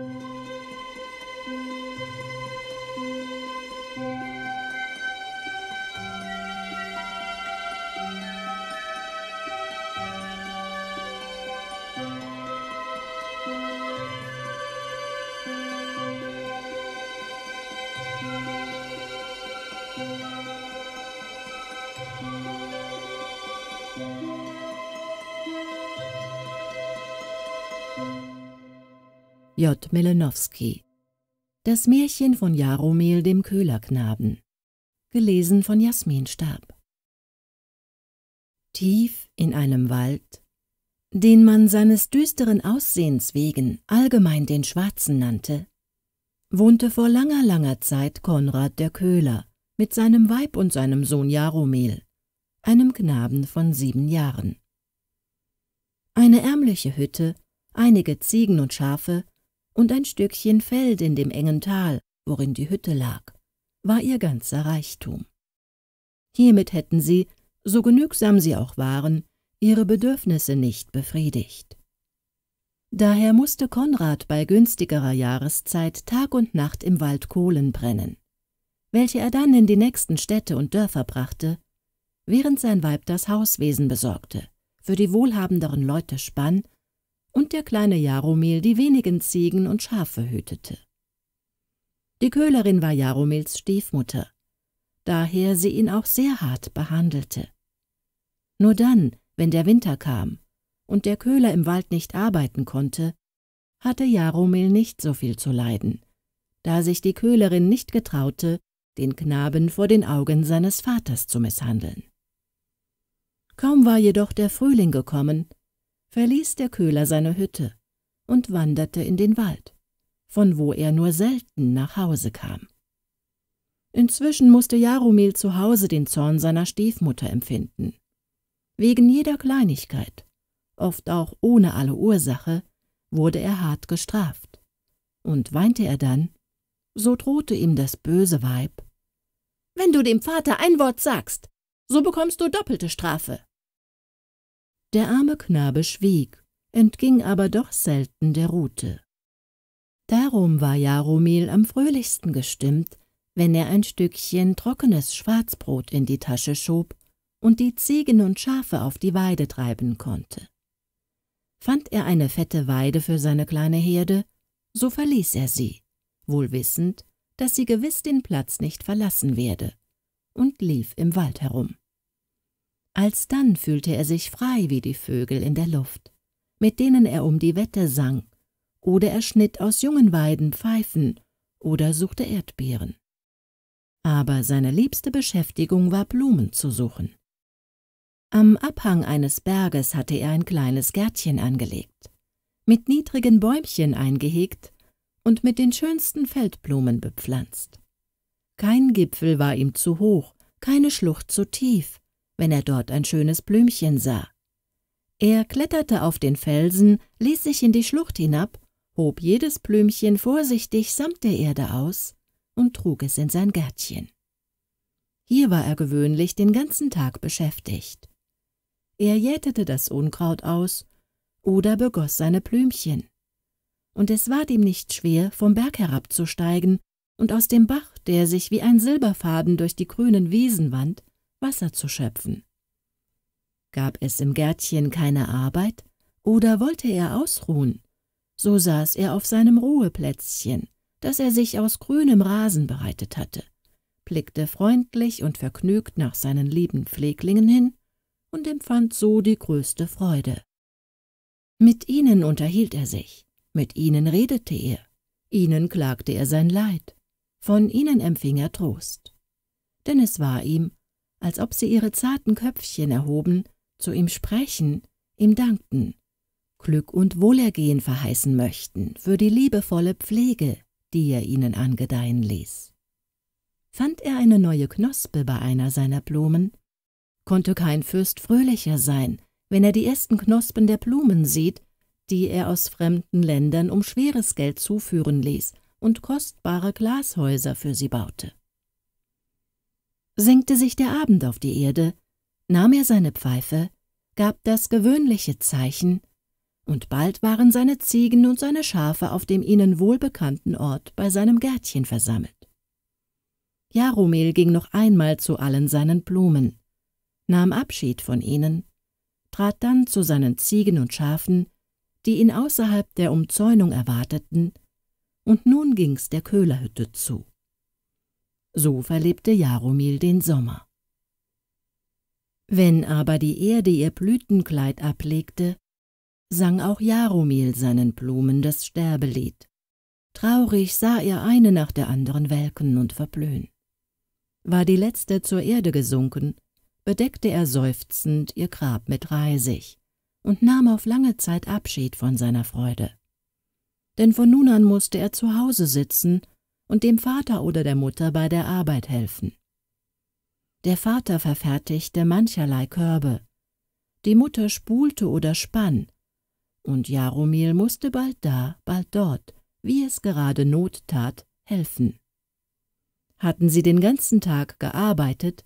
Thank you. J. Melenowski Das Märchen von Jaromel dem Köhlerknaben Gelesen von Jasmin Stab Tief in einem Wald, den man seines düsteren Aussehens wegen allgemein den Schwarzen nannte, wohnte vor langer, langer Zeit Konrad der Köhler mit seinem Weib und seinem Sohn Jaromel, einem Knaben von sieben Jahren. Eine ärmliche Hütte, einige Ziegen und Schafe und ein Stückchen Feld in dem engen Tal, worin die Hütte lag, war ihr ganzer Reichtum. Hiermit hätten sie, so genügsam sie auch waren, ihre Bedürfnisse nicht befriedigt. Daher musste Konrad bei günstigerer Jahreszeit Tag und Nacht im Wald Kohlen brennen, welche er dann in die nächsten Städte und Dörfer brachte, während sein Weib das Hauswesen besorgte, für die wohlhabenderen Leute spann und der kleine Jaromil die wenigen Ziegen und Schafe hütete. Die Köhlerin war Jaromils Stiefmutter, daher sie ihn auch sehr hart behandelte. Nur dann, wenn der Winter kam und der Köhler im Wald nicht arbeiten konnte, hatte Jaromil nicht so viel zu leiden, da sich die Köhlerin nicht getraute, den Knaben vor den Augen seines Vaters zu misshandeln. Kaum war jedoch der Frühling gekommen, verließ der Köhler seine Hütte und wanderte in den Wald, von wo er nur selten nach Hause kam. Inzwischen musste Jaromil zu Hause den Zorn seiner Stiefmutter empfinden. Wegen jeder Kleinigkeit, oft auch ohne alle Ursache, wurde er hart gestraft. Und weinte er dann, so drohte ihm das böse Weib. Wenn du dem Vater ein Wort sagst, so bekommst du doppelte Strafe. Der arme Knabe schwieg, entging aber doch selten der Rute. Darum war Jaromil am fröhlichsten gestimmt, wenn er ein Stückchen trockenes Schwarzbrot in die Tasche schob und die Ziegen und Schafe auf die Weide treiben konnte. Fand er eine fette Weide für seine kleine Herde, so verließ er sie, wohl wissend, dass sie gewiss den Platz nicht verlassen werde, und lief im Wald herum. Alsdann fühlte er sich frei wie die Vögel in der Luft, mit denen er um die Wette sang, oder er schnitt aus jungen Weiden Pfeifen oder suchte Erdbeeren. Aber seine liebste Beschäftigung war Blumen zu suchen. Am Abhang eines Berges hatte er ein kleines Gärtchen angelegt, mit niedrigen Bäumchen eingehegt und mit den schönsten Feldblumen bepflanzt. Kein Gipfel war ihm zu hoch, keine Schlucht zu tief, wenn er dort ein schönes Blümchen sah. Er kletterte auf den Felsen, ließ sich in die Schlucht hinab, hob jedes Blümchen vorsichtig samt der Erde aus und trug es in sein Gärtchen. Hier war er gewöhnlich den ganzen Tag beschäftigt. Er jätete das Unkraut aus oder begoss seine Blümchen. Und es ward ihm nicht schwer, vom Berg herabzusteigen und aus dem Bach, der sich wie ein Silberfaden durch die grünen Wiesen wand, Wasser zu schöpfen. Gab es im Gärtchen keine Arbeit oder wollte er ausruhen, so saß er auf seinem Ruheplätzchen, das er sich aus grünem Rasen bereitet hatte, blickte freundlich und vergnügt nach seinen lieben Pfleglingen hin und empfand so die größte Freude. Mit ihnen unterhielt er sich, mit ihnen redete er, ihnen klagte er sein Leid, von ihnen empfing er Trost. Denn es war ihm, als ob sie ihre zarten Köpfchen erhoben, zu ihm sprechen, ihm dankten, Glück und Wohlergehen verheißen möchten für die liebevolle Pflege, die er ihnen angedeihen ließ. Fand er eine neue Knospe bei einer seiner Blumen, konnte kein Fürst fröhlicher sein, wenn er die ersten Knospen der Blumen sieht, die er aus fremden Ländern um schweres Geld zuführen ließ und kostbare Glashäuser für sie baute senkte sich der Abend auf die Erde, nahm er seine Pfeife, gab das gewöhnliche Zeichen, und bald waren seine Ziegen und seine Schafe auf dem ihnen wohlbekannten Ort bei seinem Gärtchen versammelt. Jaromil ging noch einmal zu allen seinen Blumen, nahm Abschied von ihnen, trat dann zu seinen Ziegen und Schafen, die ihn außerhalb der Umzäunung erwarteten, und nun ging's der Köhlerhütte zu. So verlebte Jaromil den Sommer. Wenn aber die Erde ihr Blütenkleid ablegte, sang auch Jaromil seinen Blumen das Sterbelied. Traurig sah er eine nach der anderen welken und verblühen. War die letzte zur Erde gesunken, bedeckte er seufzend ihr Grab mit Reisig und nahm auf lange Zeit Abschied von seiner Freude. Denn von nun an musste er zu Hause sitzen und dem Vater oder der Mutter bei der Arbeit helfen. Der Vater verfertigte mancherlei Körbe, die Mutter spulte oder spann, und Jaromil musste bald da, bald dort, wie es gerade Not tat, helfen. Hatten sie den ganzen Tag gearbeitet,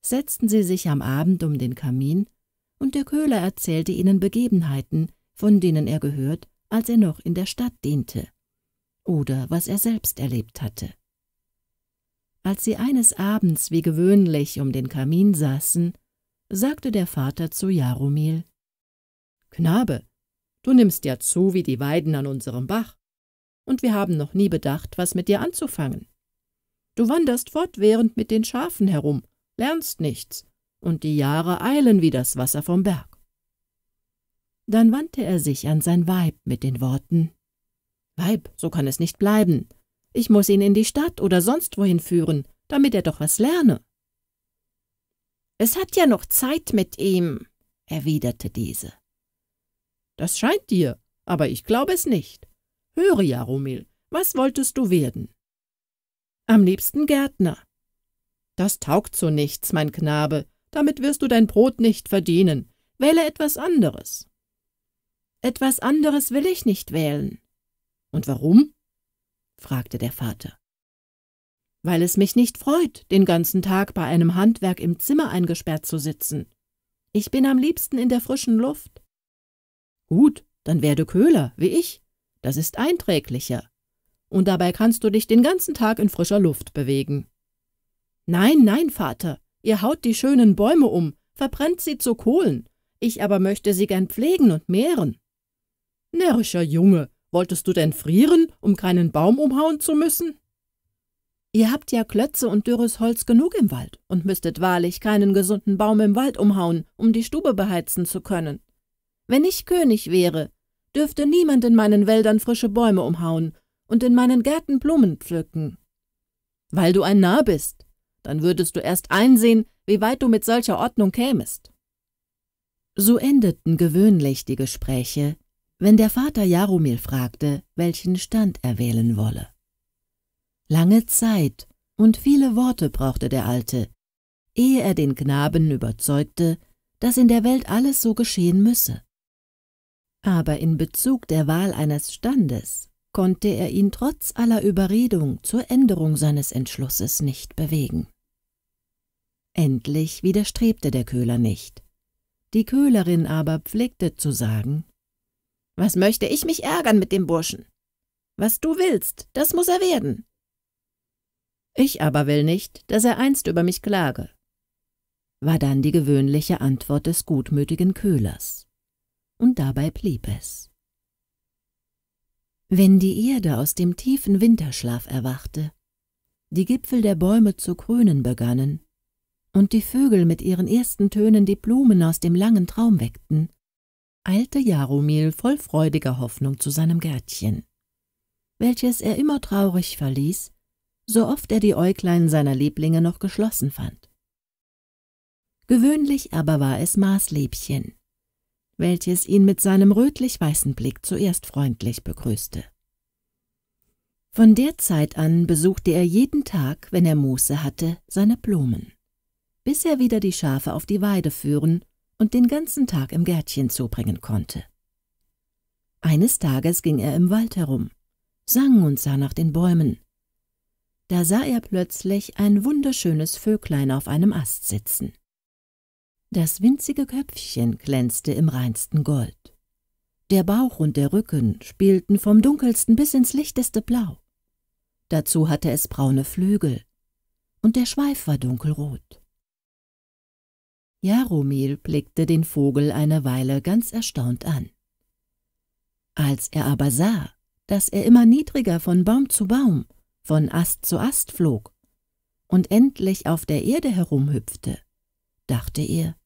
setzten sie sich am Abend um den Kamin, und der Köhler erzählte ihnen Begebenheiten, von denen er gehört, als er noch in der Stadt diente oder was er selbst erlebt hatte. Als sie eines Abends wie gewöhnlich um den Kamin saßen, sagte der Vater zu Jaromil, »Knabe, du nimmst ja zu wie die Weiden an unserem Bach, und wir haben noch nie bedacht, was mit dir anzufangen. Du wanderst fortwährend mit den Schafen herum, lernst nichts, und die Jahre eilen wie das Wasser vom Berg.« Dann wandte er sich an sein Weib mit den Worten, Weib, so kann es nicht bleiben. Ich muß ihn in die Stadt oder sonst wohin führen, damit er doch was lerne. Es hat ja noch Zeit mit ihm, erwiderte diese. Das scheint dir, aber ich glaube es nicht. Höre, Jaromil, was wolltest du werden? Am liebsten Gärtner. Das taugt so nichts, mein Knabe, damit wirst du dein Brot nicht verdienen. Wähle etwas anderes. Etwas anderes will ich nicht wählen. Und warum? fragte der Vater. Weil es mich nicht freut, den ganzen Tag bei einem Handwerk im Zimmer eingesperrt zu sitzen. Ich bin am liebsten in der frischen Luft. Gut, dann werde Köhler, wie ich. Das ist einträglicher. Und dabei kannst du dich den ganzen Tag in frischer Luft bewegen. Nein, nein, Vater, ihr haut die schönen Bäume um, verbrennt sie zu Kohlen. Ich aber möchte sie gern pflegen und mehren. Närrischer Junge, Wolltest du denn frieren, um keinen Baum umhauen zu müssen? Ihr habt ja Klötze und dürres Holz genug im Wald und müsstet wahrlich keinen gesunden Baum im Wald umhauen, um die Stube beheizen zu können. Wenn ich König wäre, dürfte niemand in meinen Wäldern frische Bäume umhauen und in meinen Gärten Blumen pflücken. Weil du ein Narr bist, dann würdest du erst einsehen, wie weit du mit solcher Ordnung kämest. So endeten gewöhnlich die Gespräche, wenn der Vater Jaromil fragte, welchen Stand er wählen wolle. Lange Zeit und viele Worte brauchte der Alte, ehe er den Knaben überzeugte, dass in der Welt alles so geschehen müsse. Aber in Bezug der Wahl eines Standes konnte er ihn trotz aller Überredung zur Änderung seines Entschlusses nicht bewegen. Endlich widerstrebte der Köhler nicht. Die Köhlerin aber pflegte zu sagen, was möchte ich mich ärgern mit dem Burschen? Was du willst, das muss er werden. Ich aber will nicht, dass er einst über mich klage, war dann die gewöhnliche Antwort des gutmütigen Köhlers. Und dabei blieb es. Wenn die Erde aus dem tiefen Winterschlaf erwachte, die Gipfel der Bäume zu krönen begannen und die Vögel mit ihren ersten Tönen die Blumen aus dem langen Traum weckten, eilte Jaromil voll freudiger Hoffnung zu seinem Gärtchen, welches er immer traurig verließ, so oft er die Äuglein seiner Lieblinge noch geschlossen fand. Gewöhnlich aber war es Maßlebchen, welches ihn mit seinem rötlich-weißen Blick zuerst freundlich begrüßte. Von der Zeit an besuchte er jeden Tag, wenn er Muße hatte, seine Blumen, bis er wieder die Schafe auf die Weide führen und den ganzen Tag im Gärtchen zubringen konnte. Eines Tages ging er im Wald herum, sang und sah nach den Bäumen. Da sah er plötzlich ein wunderschönes Vöglein auf einem Ast sitzen. Das winzige Köpfchen glänzte im reinsten Gold. Der Bauch und der Rücken spielten vom dunkelsten bis ins lichteste Blau. Dazu hatte es braune Flügel, und der Schweif war dunkelrot. Jaromil blickte den Vogel eine Weile ganz erstaunt an. Als er aber sah, dass er immer niedriger von Baum zu Baum, von Ast zu Ast flog und endlich auf der Erde herumhüpfte, dachte er,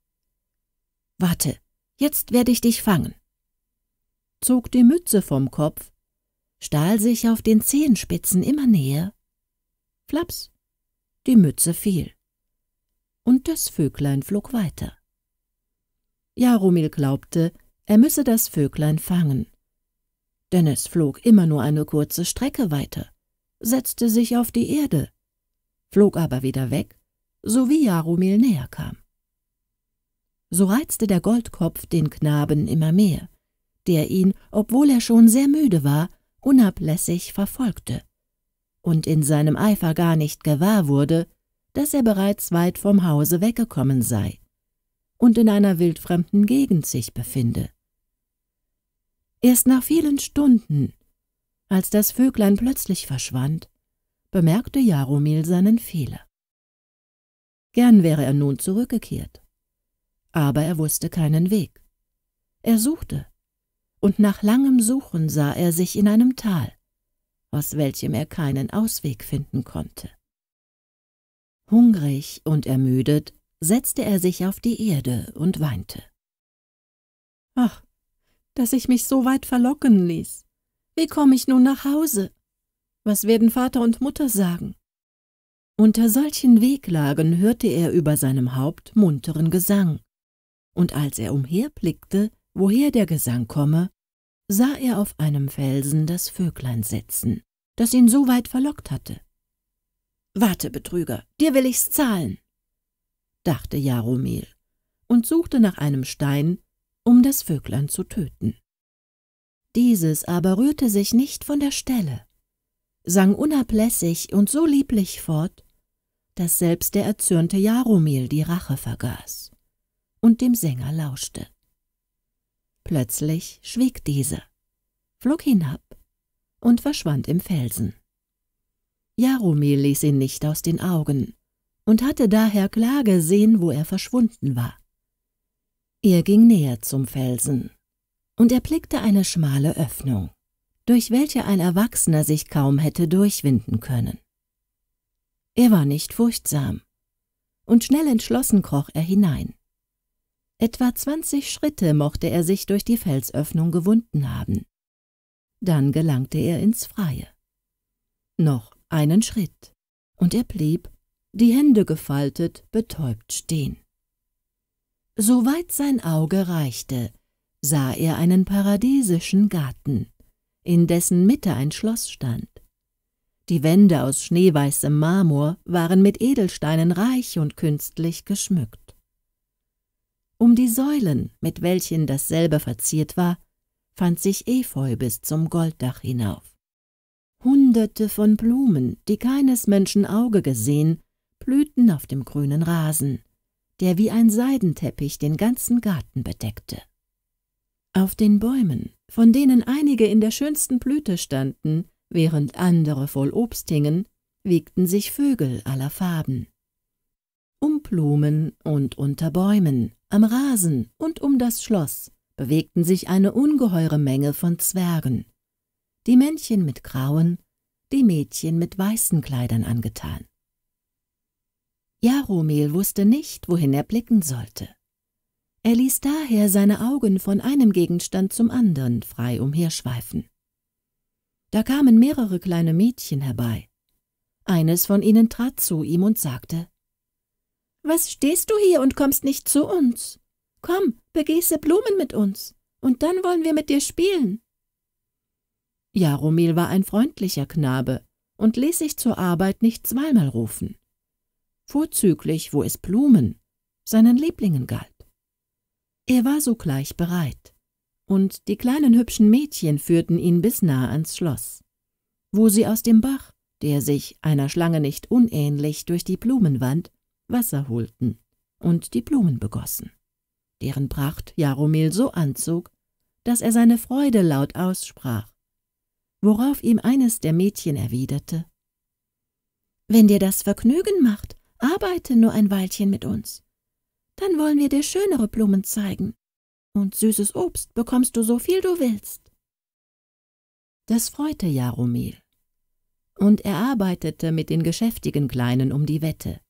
Warte, jetzt werde ich dich fangen. Zog die Mütze vom Kopf, stahl sich auf den Zehenspitzen immer näher, flaps, die Mütze fiel und das Vöglein flog weiter. Jaromil glaubte, er müsse das Vöglein fangen. Denn es flog immer nur eine kurze Strecke weiter, setzte sich auf die Erde, flog aber wieder weg, sowie Jaromil näher kam. So reizte der Goldkopf den Knaben immer mehr, der ihn, obwohl er schon sehr müde war, unablässig verfolgte und in seinem Eifer gar nicht gewahr wurde, dass er bereits weit vom Hause weggekommen sei und in einer wildfremden Gegend sich befinde. Erst nach vielen Stunden, als das Vöglein plötzlich verschwand, bemerkte Jaromil seinen Fehler. Gern wäre er nun zurückgekehrt, aber er wusste keinen Weg. Er suchte, und nach langem Suchen sah er sich in einem Tal, aus welchem er keinen Ausweg finden konnte. Hungrig und ermüdet setzte er sich auf die Erde und weinte. Ach, dass ich mich so weit verlocken ließ. Wie komme ich nun nach Hause? Was werden Vater und Mutter sagen? Unter solchen Weglagen hörte er über seinem Haupt munteren Gesang, und als er umherblickte, woher der Gesang komme, sah er auf einem Felsen das Vöglein sitzen, das ihn so weit verlockt hatte. Warte, Betrüger, dir will ich's zahlen, dachte Jaromil und suchte nach einem Stein, um das Vöglein zu töten. Dieses aber rührte sich nicht von der Stelle, sang unablässig und so lieblich fort, dass selbst der erzürnte Jaromil die Rache vergaß und dem Sänger lauschte. Plötzlich schwieg dieser, flog hinab und verschwand im Felsen. Jaromir ließ ihn nicht aus den Augen und hatte daher klar gesehen, wo er verschwunden war. Er ging näher zum Felsen und erblickte eine schmale Öffnung, durch welche ein Erwachsener sich kaum hätte durchwinden können. Er war nicht furchtsam, und schnell entschlossen kroch er hinein. Etwa zwanzig Schritte mochte er sich durch die Felsöffnung gewunden haben. Dann gelangte er ins Freie. Noch einen Schritt, und er blieb, die Hände gefaltet, betäubt stehen. Soweit sein Auge reichte, sah er einen paradiesischen Garten, in dessen Mitte ein Schloss stand. Die Wände aus schneeweißem Marmor waren mit Edelsteinen reich und künstlich geschmückt. Um die Säulen, mit welchen dasselbe verziert war, fand sich Efeu bis zum Golddach hinauf. Hunderte von Blumen, die keines Menschen Auge gesehen, blühten auf dem grünen Rasen, der wie ein Seidenteppich den ganzen Garten bedeckte. Auf den Bäumen, von denen einige in der schönsten Blüte standen, während andere voll Obst hingen, wiegten sich Vögel aller Farben. Um Blumen und unter Bäumen, am Rasen und um das Schloss bewegten sich eine ungeheure Menge von Zwergen, die Männchen mit grauen, die Mädchen mit weißen Kleidern angetan. Jaromel wusste nicht, wohin er blicken sollte. Er ließ daher seine Augen von einem Gegenstand zum anderen frei umherschweifen. Da kamen mehrere kleine Mädchen herbei. Eines von ihnen trat zu ihm und sagte, »Was stehst du hier und kommst nicht zu uns? Komm, begieße Blumen mit uns, und dann wollen wir mit dir spielen.« Jaromil war ein freundlicher Knabe und ließ sich zur Arbeit nicht zweimal rufen. Vorzüglich, wo es Blumen, seinen Lieblingen galt. Er war sogleich bereit, und die kleinen hübschen Mädchen führten ihn bis nahe ans Schloss, wo sie aus dem Bach, der sich einer Schlange nicht unähnlich durch die Blumen wand, Wasser holten und die Blumen begossen, deren Pracht Jaromil so anzog, dass er seine Freude laut aussprach worauf ihm eines der Mädchen erwiderte Wenn dir das Vergnügen macht, arbeite nur ein Weilchen mit uns. Dann wollen wir dir schönere Blumen zeigen, und süßes Obst bekommst du so viel du willst. Das freute Jaromil, und er arbeitete mit den geschäftigen Kleinen um die Wette,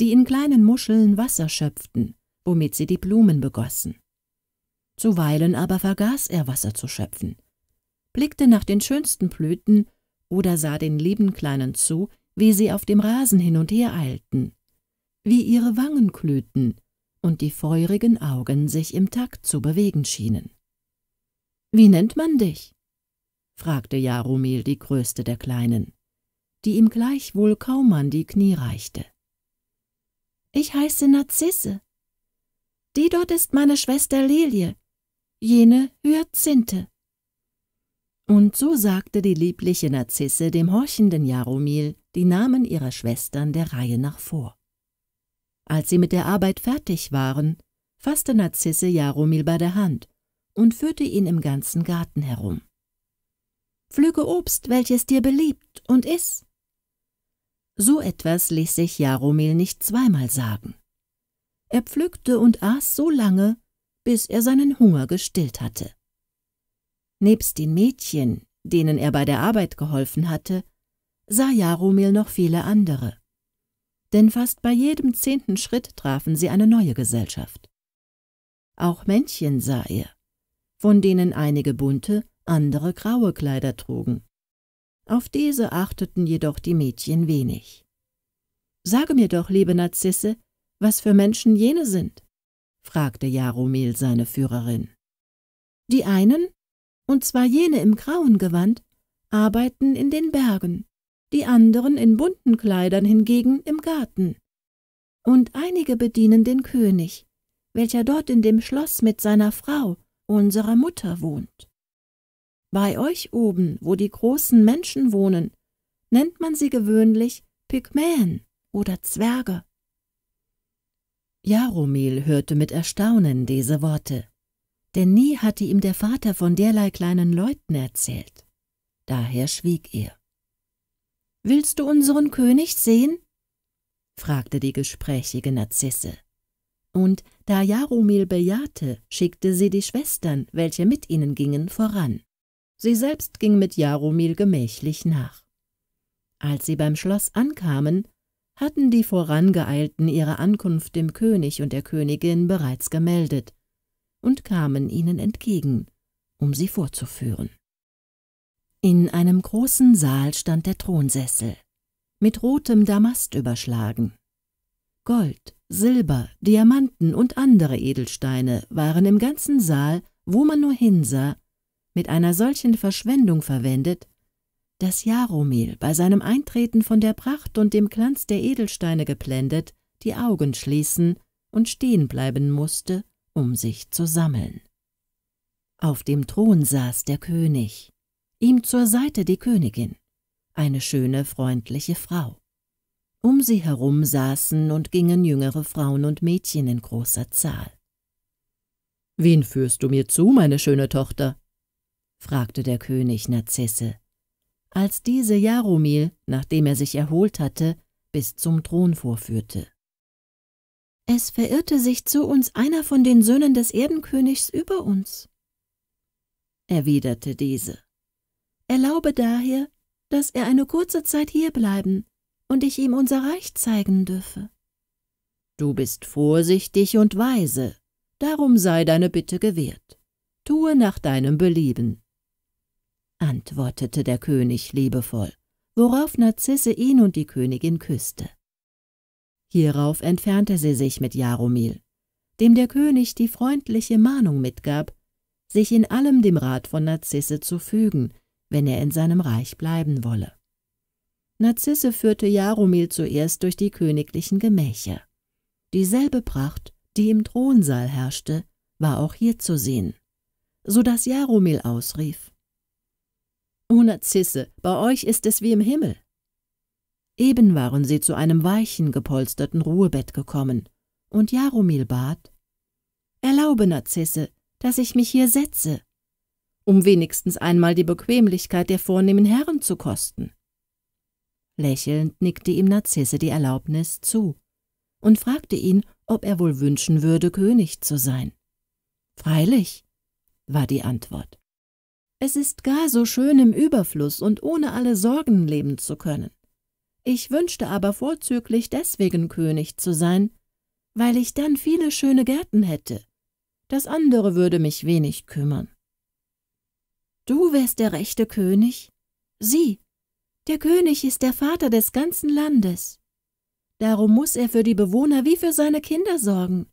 die in kleinen Muscheln Wasser schöpften, womit sie die Blumen begossen. Zuweilen aber vergaß er Wasser zu schöpfen, blickte nach den schönsten Blüten oder sah den lieben Kleinen zu, wie sie auf dem Rasen hin und her eilten, wie ihre Wangen glühten und die feurigen Augen sich im Takt zu bewegen schienen. »Wie nennt man dich?« fragte Jaromil die Größte der Kleinen, die ihm gleichwohl kaum an die Knie reichte. »Ich heiße Narzisse. Die dort ist meine Schwester Lilie, jene Hyazinthe. Und so sagte die liebliche Narzisse dem horchenden Jaromil die Namen ihrer Schwestern der Reihe nach vor. Als sie mit der Arbeit fertig waren, fasste Narzisse Jaromil bei der Hand und führte ihn im ganzen Garten herum. Pflüge Obst, welches dir beliebt, und iss. So etwas ließ sich Jaromil nicht zweimal sagen. Er pflückte und aß so lange, bis er seinen Hunger gestillt hatte. Nebst den Mädchen, denen er bei der Arbeit geholfen hatte, sah Jaromil noch viele andere. Denn fast bei jedem zehnten Schritt trafen sie eine neue Gesellschaft. Auch Männchen sah er, von denen einige bunte, andere graue Kleider trugen. Auf diese achteten jedoch die Mädchen wenig. Sage mir doch, liebe Narzisse, was für Menschen jene sind? fragte Jaromil seine Führerin. Die einen und zwar jene im grauen Gewand, arbeiten in den Bergen, die anderen in bunten Kleidern hingegen im Garten. Und einige bedienen den König, welcher dort in dem Schloss mit seiner Frau, unserer Mutter, wohnt. Bei euch oben, wo die großen Menschen wohnen, nennt man sie gewöhnlich Pygmäen oder Zwerge. Jaromil hörte mit Erstaunen diese Worte denn nie hatte ihm der Vater von derlei kleinen Leuten erzählt. Daher schwieg er. Willst du unseren König sehen? fragte die gesprächige Narzisse. Und da Jaromil bejahte, schickte sie die Schwestern, welche mit ihnen gingen, voran. Sie selbst ging mit Jaromil gemächlich nach. Als sie beim Schloss ankamen, hatten die Vorangeeilten ihre Ankunft dem König und der Königin bereits gemeldet, und kamen ihnen entgegen, um sie vorzuführen. In einem großen Saal stand der Thronsessel, mit rotem Damast überschlagen. Gold, Silber, Diamanten und andere Edelsteine waren im ganzen Saal, wo man nur hinsah, mit einer solchen Verschwendung verwendet, dass Jaromil bei seinem Eintreten von der Pracht und dem Glanz der Edelsteine geblendet die Augen schließen und stehen bleiben musste um sich zu sammeln. Auf dem Thron saß der König, ihm zur Seite die Königin, eine schöne, freundliche Frau. Um sie herum saßen und gingen jüngere Frauen und Mädchen in großer Zahl. »Wen führst du mir zu, meine schöne Tochter?« fragte der König Narzisse, als diese Jaromil, nachdem er sich erholt hatte, bis zum Thron vorführte. Es verirrte sich zu uns einer von den Söhnen des Erdenkönigs über uns, erwiderte diese. Erlaube daher, dass er eine kurze Zeit hier bleiben und ich ihm unser Reich zeigen dürfe. Du bist vorsichtig und weise, darum sei deine Bitte gewährt. Tue nach deinem Belieben, antwortete der König liebevoll, worauf Narzisse ihn und die Königin küßte. Hierauf entfernte sie sich mit Jaromil, dem der König die freundliche Mahnung mitgab, sich in allem dem Rat von Narzisse zu fügen, wenn er in seinem Reich bleiben wolle. Narzisse führte Jaromil zuerst durch die königlichen Gemächer. Dieselbe Pracht, die im Thronsaal herrschte, war auch hier zu sehen, so daß Jaromil ausrief: »O Narzisse, bei euch ist es wie im Himmel. Eben waren sie zu einem weichen gepolsterten Ruhebett gekommen, und Jaromil bat Erlaube, Narzisse, dass ich mich hier setze, um wenigstens einmal die Bequemlichkeit der vornehmen Herren zu kosten. Lächelnd nickte ihm Narzisse die Erlaubnis zu und fragte ihn, ob er wohl wünschen würde, König zu sein. Freilich, war die Antwort. Es ist gar so schön im Überfluss und ohne alle Sorgen leben zu können. Ich wünschte aber vorzüglich deswegen König zu sein, weil ich dann viele schöne Gärten hätte. Das andere würde mich wenig kümmern. Du wärst der rechte König? Sieh, der König ist der Vater des ganzen Landes. Darum muß er für die Bewohner wie für seine Kinder sorgen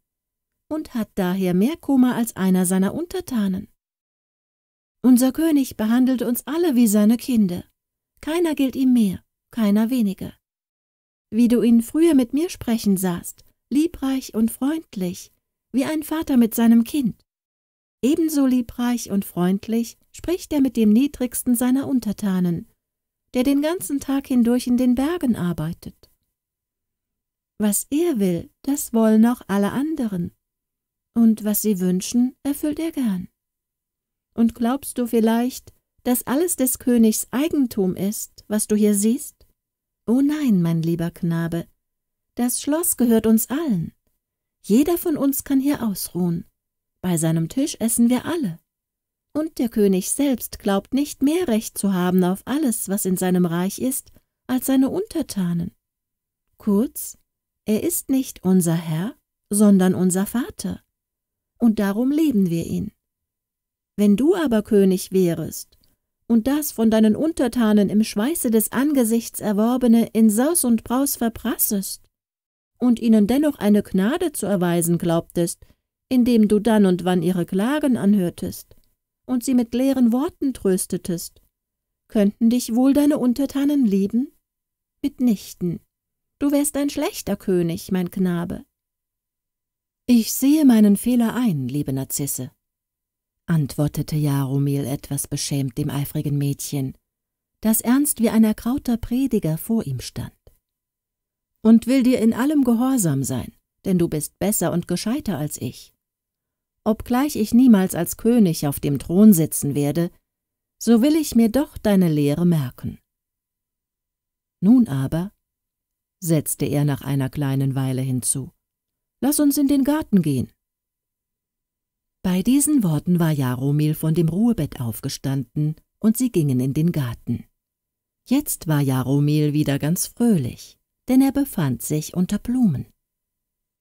und hat daher mehr Kummer als einer seiner Untertanen. Unser König behandelt uns alle wie seine Kinder. Keiner gilt ihm mehr keiner wenige. Wie du ihn früher mit mir sprechen sahst, liebreich und freundlich, wie ein Vater mit seinem Kind. Ebenso liebreich und freundlich spricht er mit dem Niedrigsten seiner Untertanen, der den ganzen Tag hindurch in den Bergen arbeitet. Was er will, das wollen auch alle anderen, und was sie wünschen, erfüllt er gern. Und glaubst du vielleicht, dass alles des Königs Eigentum ist, was du hier siehst? Oh nein, mein lieber Knabe, das Schloss gehört uns allen. Jeder von uns kann hier ausruhen. Bei seinem Tisch essen wir alle. Und der König selbst glaubt nicht mehr Recht zu haben auf alles, was in seinem Reich ist, als seine Untertanen. Kurz, er ist nicht unser Herr, sondern unser Vater. Und darum lieben wir ihn. Wenn du aber König wärest, und das von deinen Untertanen im Schweiße des Angesichts erworbene in Saus und Braus verprassest und ihnen dennoch eine Gnade zu erweisen glaubtest, indem du dann und wann ihre Klagen anhörtest und sie mit leeren Worten tröstetest, könnten dich wohl deine Untertanen lieben? Mitnichten. Du wärst ein schlechter König, mein Knabe. Ich sehe meinen Fehler ein, liebe Narzisse, antwortete Jaromil etwas beschämt dem eifrigen Mädchen, das ernst wie ein erkrauter Prediger vor ihm stand. Und will dir in allem gehorsam sein, denn du bist besser und gescheiter als ich. Obgleich ich niemals als König auf dem Thron sitzen werde, so will ich mir doch deine Lehre merken. Nun aber, setzte er nach einer kleinen Weile hinzu, lass uns in den Garten gehen. Bei diesen Worten war Jaromil von dem Ruhebett aufgestanden, und sie gingen in den Garten. Jetzt war Jaromil wieder ganz fröhlich, denn er befand sich unter Blumen.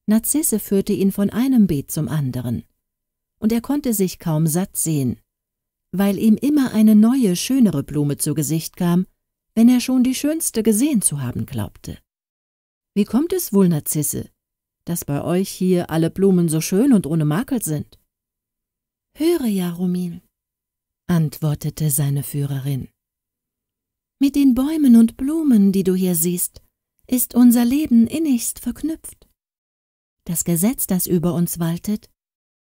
Narzisse führte ihn von einem Beet zum anderen, und er konnte sich kaum satt sehen, weil ihm immer eine neue, schönere Blume zu Gesicht kam, wenn er schon die schönste gesehen zu haben glaubte. Wie kommt es wohl, Narzisse, dass bei euch hier alle Blumen so schön und ohne Makel sind? Höre, Jaromil, antwortete seine Führerin. Mit den Bäumen und Blumen, die du hier siehst, ist unser Leben innigst verknüpft. Das Gesetz, das über uns waltet,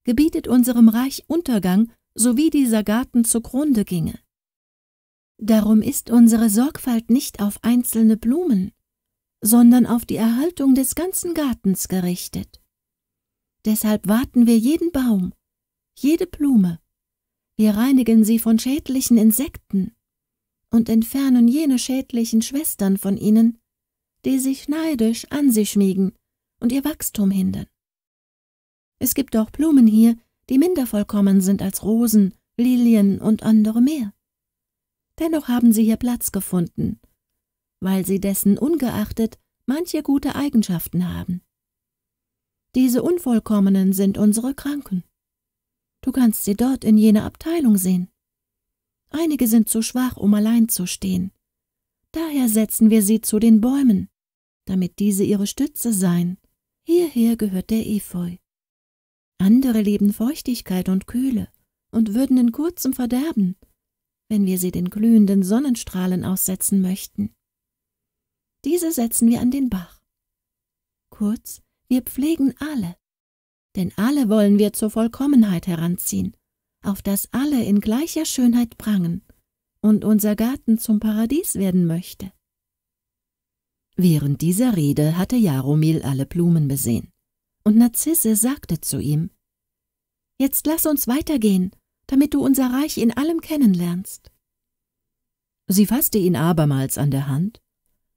gebietet unserem Reich Untergang, sowie dieser Garten zugrunde ginge. Darum ist unsere Sorgfalt nicht auf einzelne Blumen, sondern auf die Erhaltung des ganzen Gartens gerichtet. Deshalb warten wir jeden Baum, jede Blume. Wir reinigen sie von schädlichen Insekten und entfernen jene schädlichen Schwestern von ihnen, die sich neidisch an sie schmiegen und ihr Wachstum hindern. Es gibt auch Blumen hier, die minder vollkommen sind als Rosen, Lilien und andere mehr. Dennoch haben sie hier Platz gefunden, weil sie dessen ungeachtet manche gute Eigenschaften haben. Diese Unvollkommenen sind unsere Kranken. Du kannst sie dort in jener Abteilung sehen. Einige sind zu schwach, um allein zu stehen. Daher setzen wir sie zu den Bäumen, damit diese ihre Stütze seien. Hierher gehört der Efeu. Andere lieben Feuchtigkeit und Kühle und würden in kurzem verderben, wenn wir sie den glühenden Sonnenstrahlen aussetzen möchten. Diese setzen wir an den Bach. Kurz, wir pflegen alle, denn alle wollen wir zur Vollkommenheit heranziehen, auf dass alle in gleicher Schönheit prangen und unser Garten zum Paradies werden möchte. Während dieser Rede hatte Jaromil alle Blumen besehen, und Narzisse sagte zu ihm, Jetzt lass uns weitergehen, damit du unser Reich in allem kennenlernst. Sie fasste ihn abermals an der Hand,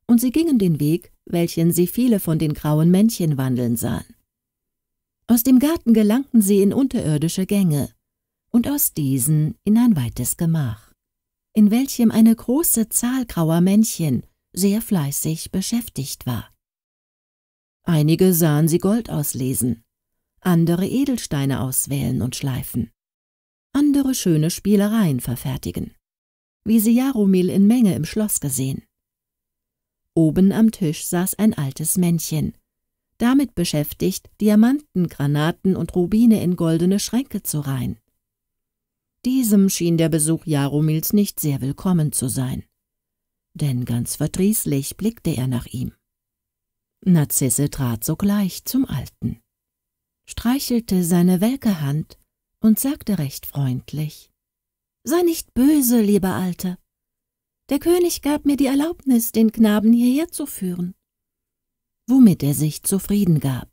und sie gingen den Weg, welchen sie viele von den grauen Männchen wandeln sahen. Aus dem Garten gelangten sie in unterirdische Gänge und aus diesen in ein weites Gemach, in welchem eine große Zahl grauer Männchen sehr fleißig beschäftigt war. Einige sahen sie Gold auslesen, andere Edelsteine auswählen und schleifen, andere schöne Spielereien verfertigen, wie sie Jaromil in Menge im Schloss gesehen. Oben am Tisch saß ein altes Männchen, damit beschäftigt, Diamanten, Granaten und Rubine in goldene Schränke zu reihen. Diesem schien der Besuch Jaromils nicht sehr willkommen zu sein, denn ganz verdrießlich blickte er nach ihm. Narzisse trat sogleich zum Alten, streichelte seine welke Hand und sagte recht freundlich, »Sei nicht böse, lieber Alte. Der König gab mir die Erlaubnis, den Knaben hierher zu führen womit er sich zufrieden gab.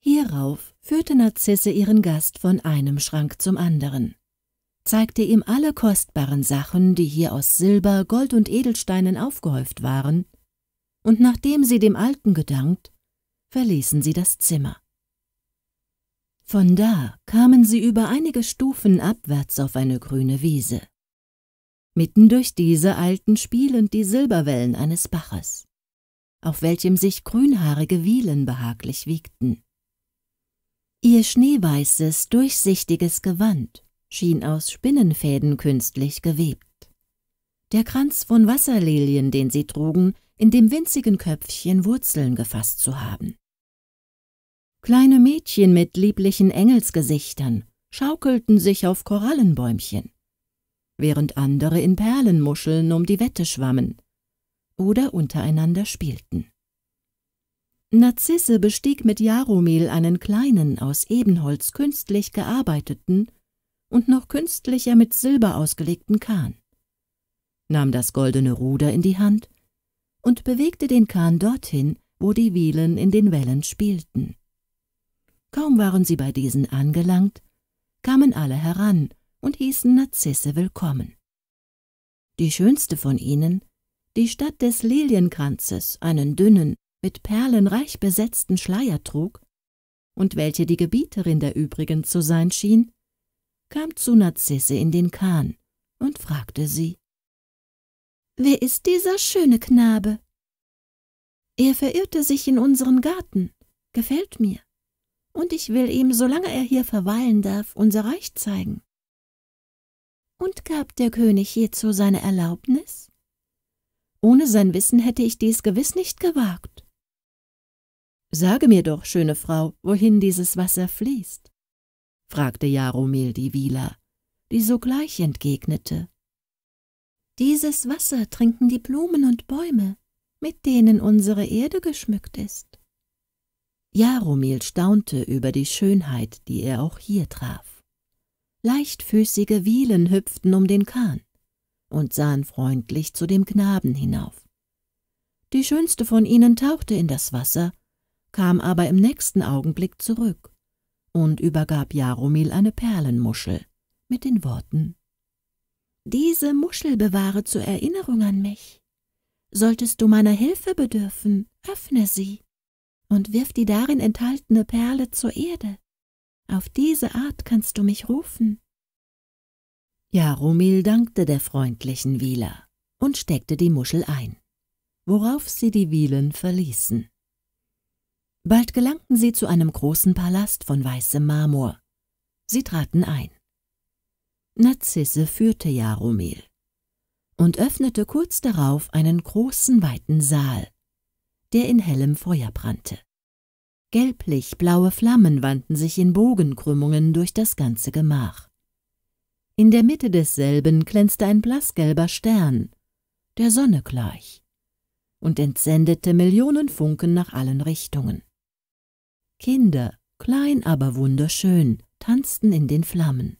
Hierauf führte Narzisse ihren Gast von einem Schrank zum anderen, zeigte ihm alle kostbaren Sachen, die hier aus Silber, Gold und Edelsteinen aufgehäuft waren, und nachdem sie dem Alten gedankt, verließen sie das Zimmer. Von da kamen sie über einige Stufen abwärts auf eine grüne Wiese. Mitten durch diese eilten spielend die Silberwellen eines Baches auf welchem sich grünhaarige Wielen behaglich wiegten. Ihr schneeweißes, durchsichtiges Gewand schien aus Spinnenfäden künstlich gewebt. Der Kranz von Wasserlilien, den sie trugen, in dem winzigen Köpfchen Wurzeln gefasst zu haben. Kleine Mädchen mit lieblichen Engelsgesichtern schaukelten sich auf Korallenbäumchen, während andere in Perlenmuscheln um die Wette schwammen, oder untereinander spielten. Narzisse bestieg mit Jaromil einen kleinen, aus Ebenholz künstlich gearbeiteten und noch künstlicher mit Silber ausgelegten Kahn, nahm das goldene Ruder in die Hand und bewegte den Kahn dorthin, wo die Wielen in den Wellen spielten. Kaum waren sie bei diesen angelangt, kamen alle heran und hießen Narzisse willkommen. Die schönste von ihnen die statt des Lilienkranzes einen dünnen, mit Perlen reich besetzten Schleier trug und welche die Gebieterin der übrigen zu sein schien, kam zu Narzisse in den Kahn und fragte sie, »Wer ist dieser schöne Knabe?« »Er verirrte sich in unseren Garten, gefällt mir, und ich will ihm, solange er hier verweilen darf, unser Reich zeigen.« »Und gab der König hierzu seine Erlaubnis?« ohne sein Wissen hätte ich dies gewiss nicht gewagt. Sage mir doch, schöne Frau, wohin dieses Wasser fließt, fragte Jaromil die Wieler, die sogleich entgegnete. Dieses Wasser trinken die Blumen und Bäume, mit denen unsere Erde geschmückt ist. Jaromil staunte über die Schönheit, die er auch hier traf. Leichtfüßige Wielen hüpften um den Kahn und sahen freundlich zu dem Knaben hinauf. Die schönste von ihnen tauchte in das Wasser, kam aber im nächsten Augenblick zurück und übergab Jaromil eine Perlenmuschel mit den Worten »Diese Muschel bewahre zur Erinnerung an mich. Solltest du meiner Hilfe bedürfen, öffne sie und wirf die darin enthaltene Perle zur Erde. Auf diese Art kannst du mich rufen.« Jaromil dankte der freundlichen Wieler und steckte die Muschel ein, worauf sie die Wielen verließen. Bald gelangten sie zu einem großen Palast von weißem Marmor. Sie traten ein. Narzisse führte Jaromil und öffnete kurz darauf einen großen weiten Saal, der in hellem Feuer brannte. Gelblich-blaue Flammen wandten sich in Bogenkrümmungen durch das ganze Gemach. In der Mitte desselben glänzte ein blassgelber Stern, der Sonne gleich, und entsendete Millionen Funken nach allen Richtungen. Kinder, klein aber wunderschön, tanzten in den Flammen.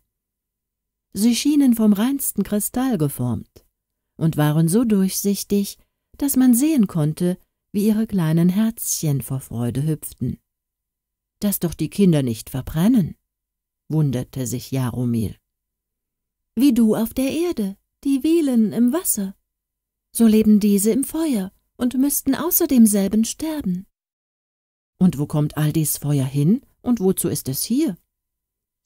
Sie schienen vom reinsten Kristall geformt und waren so durchsichtig, dass man sehen konnte, wie ihre kleinen Herzchen vor Freude hüpften. Dass doch die Kinder nicht verbrennen, wunderte sich Jaromil wie du auf der Erde, die Wielen im Wasser. So leben diese im Feuer und müssten außer demselben sterben. Und wo kommt all dies Feuer hin und wozu ist es hier?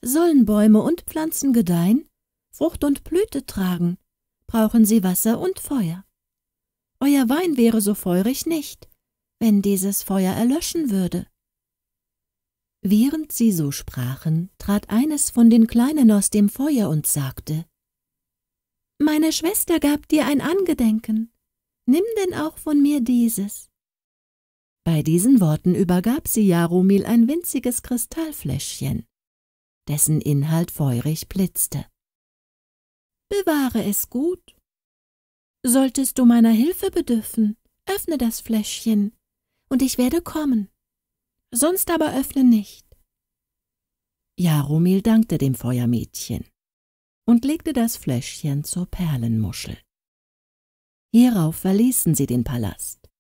Sollen Bäume und Pflanzen gedeihen, Frucht und Blüte tragen, brauchen sie Wasser und Feuer. Euer Wein wäre so feurig nicht, wenn dieses Feuer erlöschen würde. Während sie so sprachen, trat eines von den Kleinen aus dem Feuer und sagte Meine Schwester gab dir ein Angedenken, nimm denn auch von mir dieses. Bei diesen Worten übergab sie Jaromil ein winziges Kristallfläschchen, dessen Inhalt feurig blitzte. Bewahre es gut. Solltest du meiner Hilfe bedürfen, öffne das Fläschchen, und ich werde kommen sonst aber öffne nicht. Jaromil dankte dem Feuermädchen und legte das Fläschchen zur Perlenmuschel. Hierauf verließen sie den Palast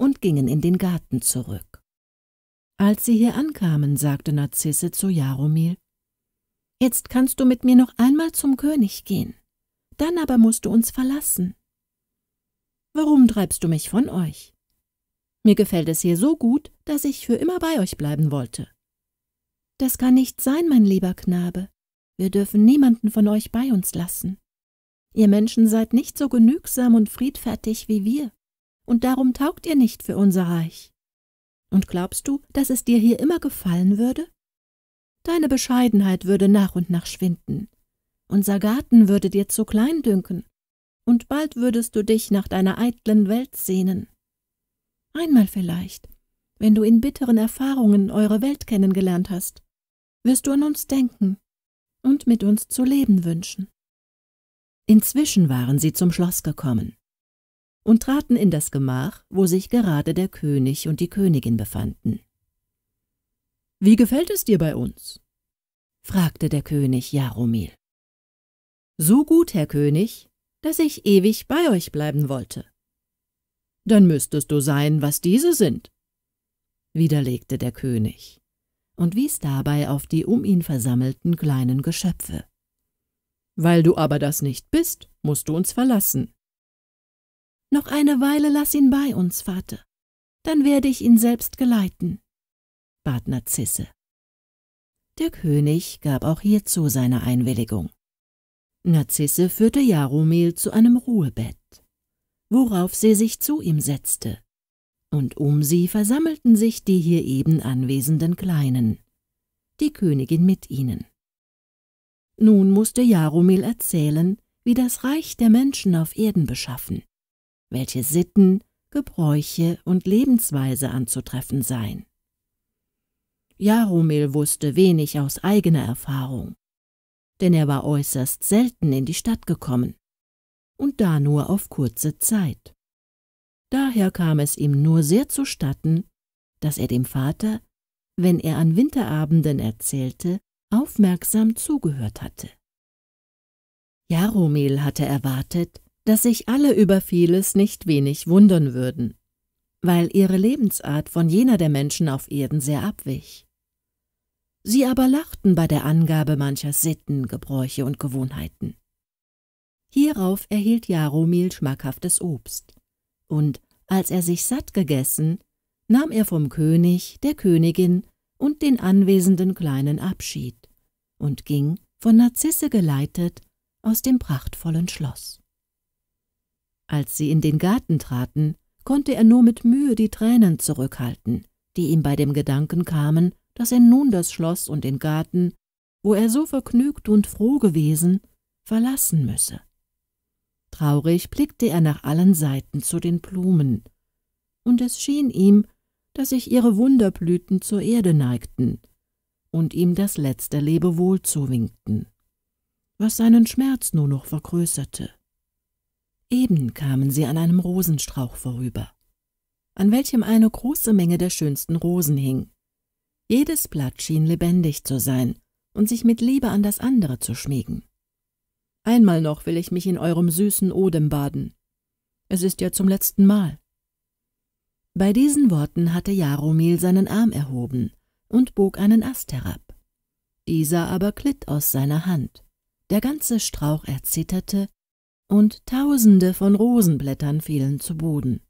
und gingen in den Garten zurück. Als sie hier ankamen, sagte Narzisse zu Jaromil, Jetzt kannst du mit mir noch einmal zum König gehen, dann aber musst du uns verlassen. Warum treibst du mich von euch? Mir gefällt es hier so gut, dass ich für immer bei euch bleiben wollte. Das kann nicht sein, mein lieber Knabe. Wir dürfen niemanden von euch bei uns lassen. Ihr Menschen seid nicht so genügsam und friedfertig wie wir, und darum taugt ihr nicht für unser Reich. Und glaubst du, dass es dir hier immer gefallen würde? Deine Bescheidenheit würde nach und nach schwinden. Unser Garten würde dir zu klein dünken, und bald würdest du dich nach deiner eitlen Welt sehnen. Einmal vielleicht, wenn du in bitteren Erfahrungen eure Welt kennengelernt hast, wirst du an uns denken und mit uns zu leben wünschen. Inzwischen waren sie zum Schloss gekommen und traten in das Gemach, wo sich gerade der König und die Königin befanden. Wie gefällt es dir bei uns? fragte der König Jaromil. So gut, Herr König, dass ich ewig bei euch bleiben wollte, dann müsstest du sein, was diese sind, widerlegte der König und wies dabei auf die um ihn versammelten kleinen Geschöpfe. Weil du aber das nicht bist, musst du uns verlassen. Noch eine Weile lass ihn bei uns, Vater, dann werde ich ihn selbst geleiten, bat Narzisse. Der König gab auch hierzu seine Einwilligung. Narzisse führte Jaromil zu einem Ruhebett worauf sie sich zu ihm setzte. Und um sie versammelten sich die hier eben anwesenden Kleinen, die Königin mit ihnen. Nun mußte Jaromil erzählen, wie das Reich der Menschen auf Erden beschaffen, welche Sitten, Gebräuche und Lebensweise anzutreffen seien. Jaromil wusste wenig aus eigener Erfahrung, denn er war äußerst selten in die Stadt gekommen und da nur auf kurze Zeit. Daher kam es ihm nur sehr zustatten, dass er dem Vater, wenn er an Winterabenden erzählte, aufmerksam zugehört hatte. Jaromil hatte erwartet, dass sich alle über vieles nicht wenig wundern würden, weil ihre Lebensart von jener der Menschen auf Erden sehr abwich. Sie aber lachten bei der Angabe mancher Sitten, Gebräuche und Gewohnheiten. Hierauf erhielt Jaromil schmackhaftes Obst. Und als er sich satt gegessen, nahm er vom König, der Königin und den anwesenden Kleinen Abschied und ging, von Narzisse geleitet, aus dem prachtvollen Schloss. Als sie in den Garten traten, konnte er nur mit Mühe die Tränen zurückhalten, die ihm bei dem Gedanken kamen, dass er nun das Schloss und den Garten, wo er so vergnügt und froh gewesen, verlassen müsse. Traurig blickte er nach allen Seiten zu den Blumen, und es schien ihm, dass sich ihre Wunderblüten zur Erde neigten und ihm das letzte Lebewohl zuwinkten, was seinen Schmerz nur noch vergrößerte. Eben kamen sie an einem Rosenstrauch vorüber, an welchem eine große Menge der schönsten Rosen hing. Jedes Blatt schien lebendig zu sein und sich mit Liebe an das andere zu schmiegen. Einmal noch will ich mich in eurem süßen Odem baden. Es ist ja zum letzten Mal. Bei diesen Worten hatte Jaromil seinen Arm erhoben und bog einen Ast herab. Dieser aber glitt aus seiner Hand. Der ganze Strauch erzitterte, und tausende von Rosenblättern fielen zu Boden.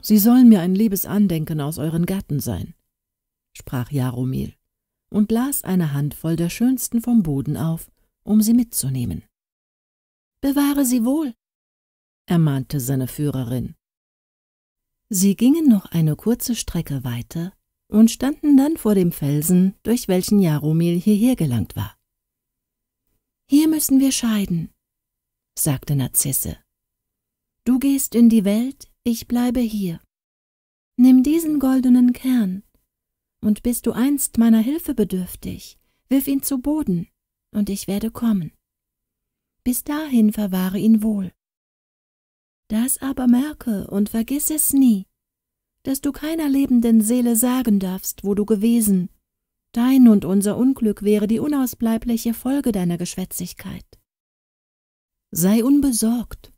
Sie sollen mir ein liebes Andenken aus euren Gatten sein, sprach Jaromil und las eine Handvoll der schönsten vom Boden auf, um sie mitzunehmen. Bewahre sie wohl, ermahnte seine Führerin. Sie gingen noch eine kurze Strecke weiter und standen dann vor dem Felsen, durch welchen Jaromil hierher gelangt war. Hier müssen wir scheiden, sagte Narzisse. Du gehst in die Welt, ich bleibe hier. Nimm diesen goldenen Kern, und bist du einst meiner Hilfe bedürftig, wirf ihn zu Boden, und ich werde kommen bis dahin verwahre ihn wohl. Das aber merke und vergiss es nie, dass du keiner lebenden Seele sagen darfst, wo du gewesen. Dein und unser Unglück wäre die unausbleibliche Folge deiner Geschwätzigkeit. Sei unbesorgt,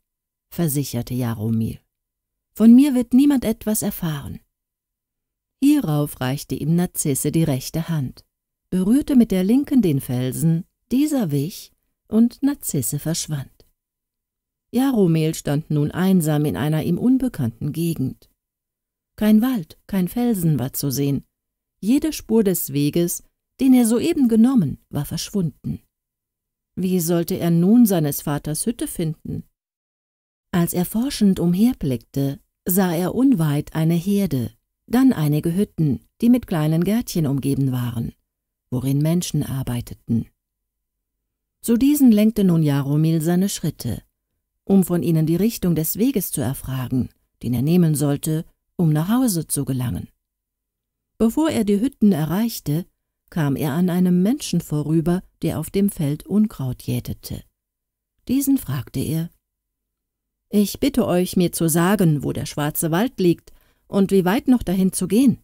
versicherte Jaromir. Von mir wird niemand etwas erfahren. Hierauf reichte ihm Narzisse die rechte Hand, berührte mit der linken den Felsen, dieser wich und Narzisse verschwand. Jaromel stand nun einsam in einer ihm unbekannten Gegend. Kein Wald, kein Felsen war zu sehen. Jede Spur des Weges, den er soeben genommen, war verschwunden. Wie sollte er nun seines Vaters Hütte finden? Als er forschend umherblickte, sah er unweit eine Herde, dann einige Hütten, die mit kleinen Gärtchen umgeben waren, worin Menschen arbeiteten. Zu diesen lenkte nun Jaromil seine Schritte, um von ihnen die Richtung des Weges zu erfragen, den er nehmen sollte, um nach Hause zu gelangen. Bevor er die Hütten erreichte, kam er an einem Menschen vorüber, der auf dem Feld Unkraut jätete. Diesen fragte er, »Ich bitte euch, mir zu sagen, wo der schwarze Wald liegt und wie weit noch dahin zu gehen.«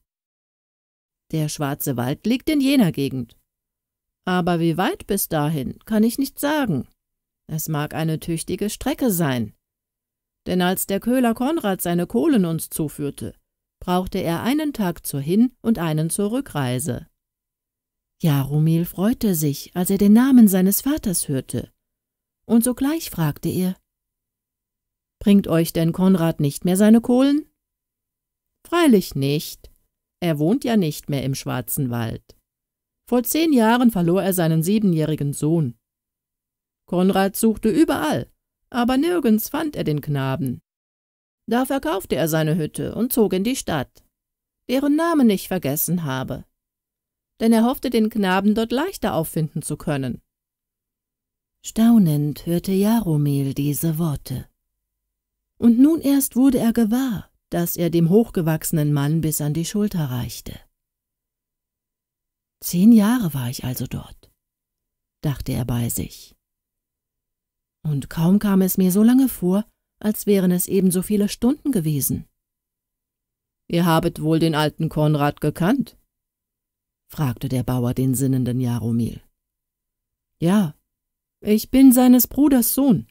»Der schwarze Wald liegt in jener Gegend aber wie weit bis dahin, kann ich nicht sagen. Es mag eine tüchtige Strecke sein. Denn als der Köhler Konrad seine Kohlen uns zuführte, brauchte er einen Tag zur Hin- und einen zur Rückreise. Jaromil freute sich, als er den Namen seines Vaters hörte, und sogleich fragte er, »Bringt euch denn Konrad nicht mehr seine Kohlen?« »Freilich nicht. Er wohnt ja nicht mehr im Schwarzen Wald.« vor zehn Jahren verlor er seinen siebenjährigen Sohn. Konrad suchte überall, aber nirgends fand er den Knaben. Da verkaufte er seine Hütte und zog in die Stadt, deren Namen ich vergessen habe, denn er hoffte, den Knaben dort leichter auffinden zu können. Staunend hörte Jaromil diese Worte. Und nun erst wurde er gewahr, dass er dem hochgewachsenen Mann bis an die Schulter reichte. Zehn Jahre war ich also dort, dachte er bei sich. Und kaum kam es mir so lange vor, als wären es ebenso viele Stunden gewesen. Ihr habet wohl den alten Konrad gekannt? fragte der Bauer den sinnenden Jaromil. Ja, ich bin seines Bruders Sohn.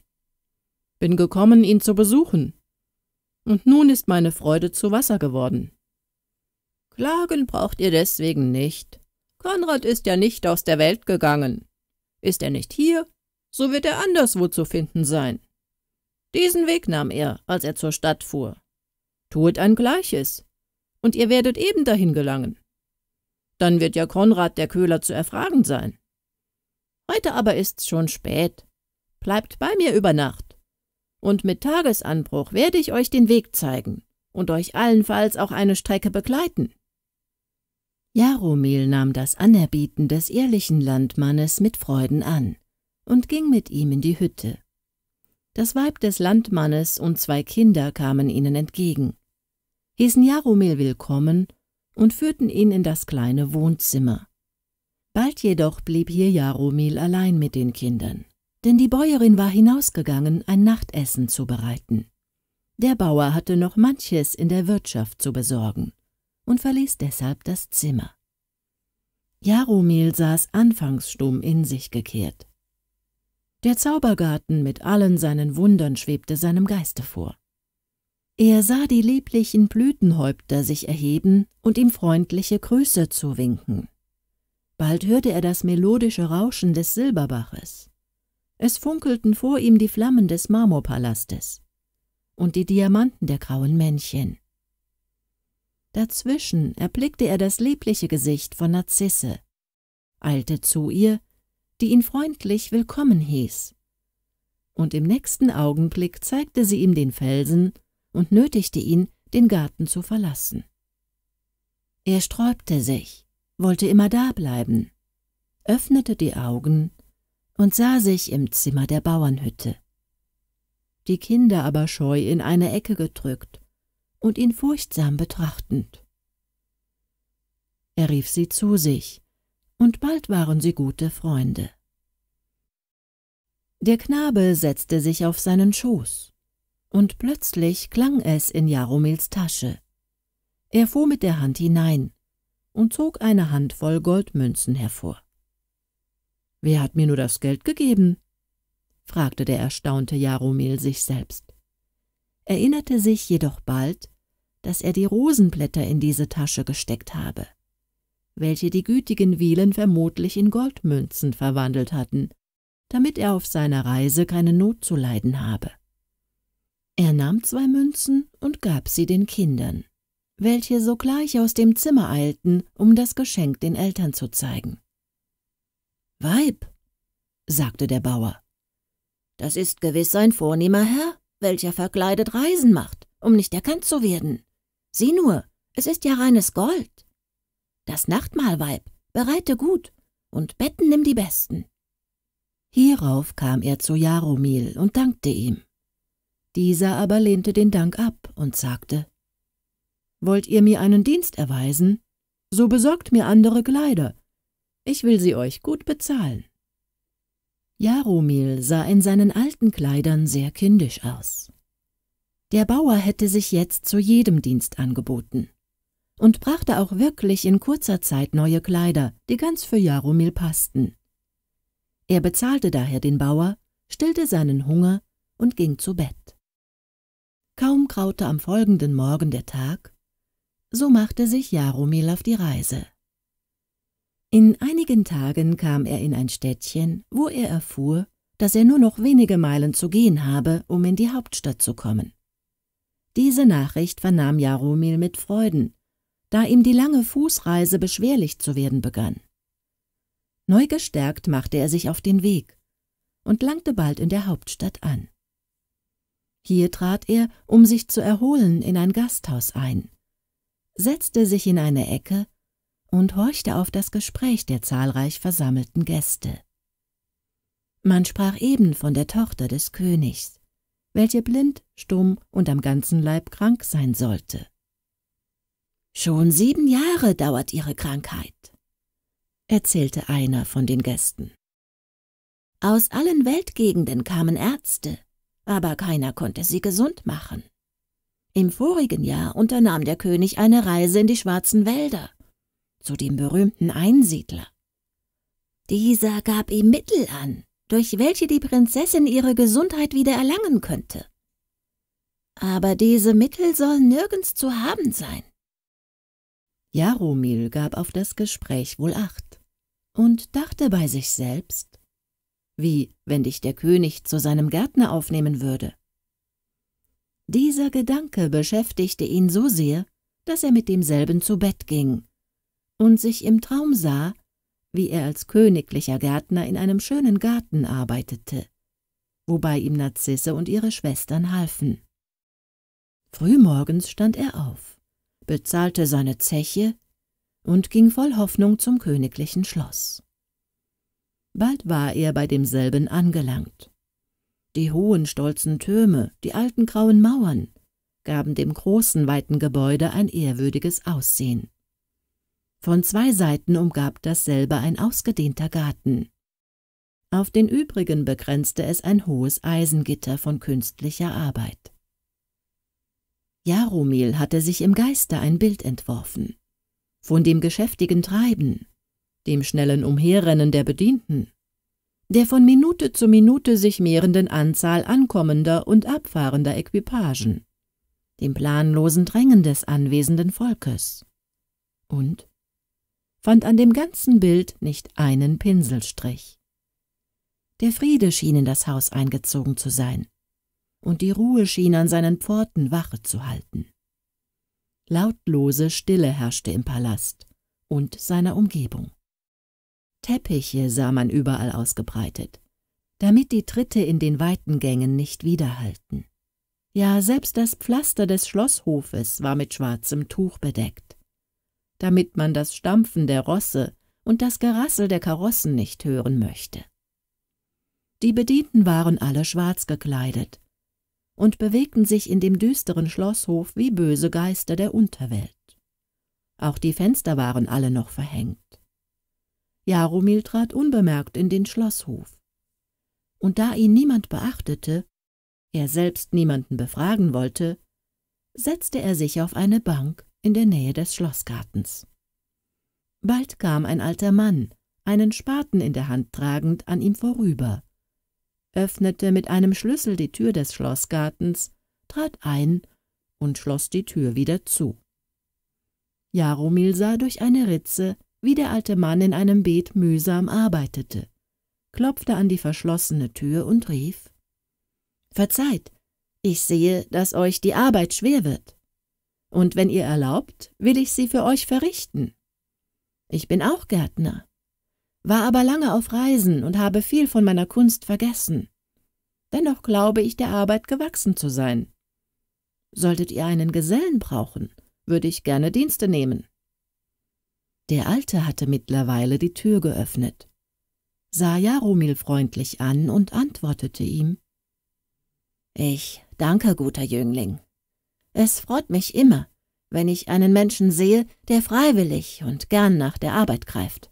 Bin gekommen, ihn zu besuchen. Und nun ist meine Freude zu Wasser geworden. Klagen braucht ihr deswegen nicht. Konrad ist ja nicht aus der Welt gegangen. Ist er nicht hier, so wird er anderswo zu finden sein. Diesen Weg nahm er, als er zur Stadt fuhr. Tut ein Gleiches, und ihr werdet eben dahin gelangen. Dann wird ja Konrad der Köhler zu erfragen sein. Heute aber ist's schon spät. Bleibt bei mir über Nacht. Und mit Tagesanbruch werde ich euch den Weg zeigen und euch allenfalls auch eine Strecke begleiten. Jaromil nahm das Anerbieten des ehrlichen Landmannes mit Freuden an und ging mit ihm in die Hütte. Das Weib des Landmannes und zwei Kinder kamen ihnen entgegen, hießen Jaromil willkommen und führten ihn in das kleine Wohnzimmer. Bald jedoch blieb hier Jaromil allein mit den Kindern, denn die Bäuerin war hinausgegangen, ein Nachtessen zu bereiten. Der Bauer hatte noch manches in der Wirtschaft zu besorgen und verließ deshalb das Zimmer. Jaromil saß anfangs stumm in sich gekehrt. Der Zaubergarten mit allen seinen Wundern schwebte seinem Geiste vor. Er sah die lieblichen Blütenhäupter sich erheben und ihm freundliche Grüße zuwinken. Bald hörte er das melodische Rauschen des Silberbaches. Es funkelten vor ihm die Flammen des Marmorpalastes und die Diamanten der grauen Männchen. Dazwischen erblickte er das liebliche Gesicht von Narzisse, eilte zu ihr, die ihn freundlich willkommen hieß. Und im nächsten Augenblick zeigte sie ihm den Felsen und nötigte ihn, den Garten zu verlassen. Er sträubte sich, wollte immer da bleiben, öffnete die Augen und sah sich im Zimmer der Bauernhütte. Die Kinder aber scheu in eine Ecke gedrückt, und ihn furchtsam betrachtend. Er rief sie zu sich, und bald waren sie gute Freunde. Der Knabe setzte sich auf seinen Schoß, und plötzlich klang es in Jaromils Tasche. Er fuhr mit der Hand hinein und zog eine Handvoll Goldmünzen hervor. Wer hat mir nur das Geld gegeben? fragte der erstaunte Jaromil sich selbst, erinnerte sich jedoch bald, dass er die Rosenblätter in diese Tasche gesteckt habe, welche die gütigen Wielen vermutlich in Goldmünzen verwandelt hatten, damit er auf seiner Reise keine Not zu leiden habe. Er nahm zwei Münzen und gab sie den Kindern, welche sogleich aus dem Zimmer eilten, um das Geschenk den Eltern zu zeigen. Weib, sagte der Bauer, das ist gewiss ein vornehmer Herr, welcher verkleidet Reisen macht, um nicht erkannt zu werden. Sieh nur, es ist ja reines Gold. Das Nachtmahlweib, bereite gut, und Betten nimm die besten. Hierauf kam er zu Jaromil und dankte ihm. Dieser aber lehnte den Dank ab und sagte, Wollt ihr mir einen Dienst erweisen, so besorgt mir andere Kleider, ich will sie euch gut bezahlen. Jaromil sah in seinen alten Kleidern sehr kindisch aus. Der Bauer hätte sich jetzt zu jedem Dienst angeboten und brachte auch wirklich in kurzer Zeit neue Kleider, die ganz für Jaromil passten. Er bezahlte daher den Bauer, stillte seinen Hunger und ging zu Bett. Kaum graute am folgenden Morgen der Tag, so machte sich Jaromil auf die Reise. In einigen Tagen kam er in ein Städtchen, wo er erfuhr, dass er nur noch wenige Meilen zu gehen habe, um in die Hauptstadt zu kommen. Diese Nachricht vernahm Jaromil mit Freuden, da ihm die lange Fußreise beschwerlich zu werden begann. Neu gestärkt machte er sich auf den Weg und langte bald in der Hauptstadt an. Hier trat er, um sich zu erholen, in ein Gasthaus ein, setzte sich in eine Ecke und horchte auf das Gespräch der zahlreich versammelten Gäste. Man sprach eben von der Tochter des Königs welche blind, stumm und am ganzen Leib krank sein sollte. Schon sieben Jahre dauert ihre Krankheit, erzählte einer von den Gästen. Aus allen Weltgegenden kamen Ärzte, aber keiner konnte sie gesund machen. Im vorigen Jahr unternahm der König eine Reise in die schwarzen Wälder, zu dem berühmten Einsiedler. Dieser gab ihm Mittel an, durch welche die Prinzessin ihre Gesundheit wieder erlangen könnte. Aber diese Mittel sollen nirgends zu haben sein. Jaromil gab auf das Gespräch wohl acht und dachte bei sich selbst, wie wenn dich der König zu seinem Gärtner aufnehmen würde. Dieser Gedanke beschäftigte ihn so sehr, dass er mit demselben zu Bett ging und sich im Traum sah, wie er als königlicher Gärtner in einem schönen Garten arbeitete, wobei ihm Narzisse und ihre Schwestern halfen. Frühmorgens stand er auf, bezahlte seine Zeche und ging voll Hoffnung zum königlichen Schloss. Bald war er bei demselben angelangt. Die hohen, stolzen Türme, die alten grauen Mauern gaben dem großen, weiten Gebäude ein ehrwürdiges Aussehen. Von zwei Seiten umgab dasselbe ein ausgedehnter Garten. Auf den übrigen begrenzte es ein hohes Eisengitter von künstlicher Arbeit. Jaromil hatte sich im Geiste ein Bild entworfen. Von dem geschäftigen Treiben, dem schnellen Umherrennen der Bedienten, der von Minute zu Minute sich mehrenden Anzahl ankommender und abfahrender Equipagen, dem planlosen Drängen des anwesenden Volkes und fand an dem ganzen Bild nicht einen Pinselstrich. Der Friede schien in das Haus eingezogen zu sein, und die Ruhe schien an seinen Pforten Wache zu halten. Lautlose Stille herrschte im Palast und seiner Umgebung. Teppiche sah man überall ausgebreitet, damit die Tritte in den weiten Gängen nicht widerhallten. Ja, selbst das Pflaster des Schlosshofes war mit schwarzem Tuch bedeckt damit man das Stampfen der Rosse und das Gerassel der Karossen nicht hören möchte. Die Bedienten waren alle schwarz gekleidet und bewegten sich in dem düsteren Schlosshof wie böse Geister der Unterwelt. Auch die Fenster waren alle noch verhängt. Jaromil trat unbemerkt in den Schlosshof. Und da ihn niemand beachtete, er selbst niemanden befragen wollte, setzte er sich auf eine Bank in der Nähe des Schlossgartens. Bald kam ein alter Mann, einen Spaten in der Hand tragend, an ihm vorüber, öffnete mit einem Schlüssel die Tür des Schlossgartens, trat ein und schloss die Tür wieder zu. Jaromil sah durch eine Ritze, wie der alte Mann in einem Beet mühsam arbeitete, klopfte an die verschlossene Tür und rief Verzeiht, ich sehe, dass euch die Arbeit schwer wird und wenn ihr erlaubt, will ich sie für euch verrichten. Ich bin auch Gärtner, war aber lange auf Reisen und habe viel von meiner Kunst vergessen. Dennoch glaube ich, der Arbeit gewachsen zu sein. Solltet ihr einen Gesellen brauchen, würde ich gerne Dienste nehmen. Der Alte hatte mittlerweile die Tür geöffnet, sah Jaromil freundlich an und antwortete ihm. Ich danke, guter Jüngling. Es freut mich immer, wenn ich einen Menschen sehe, der freiwillig und gern nach der Arbeit greift.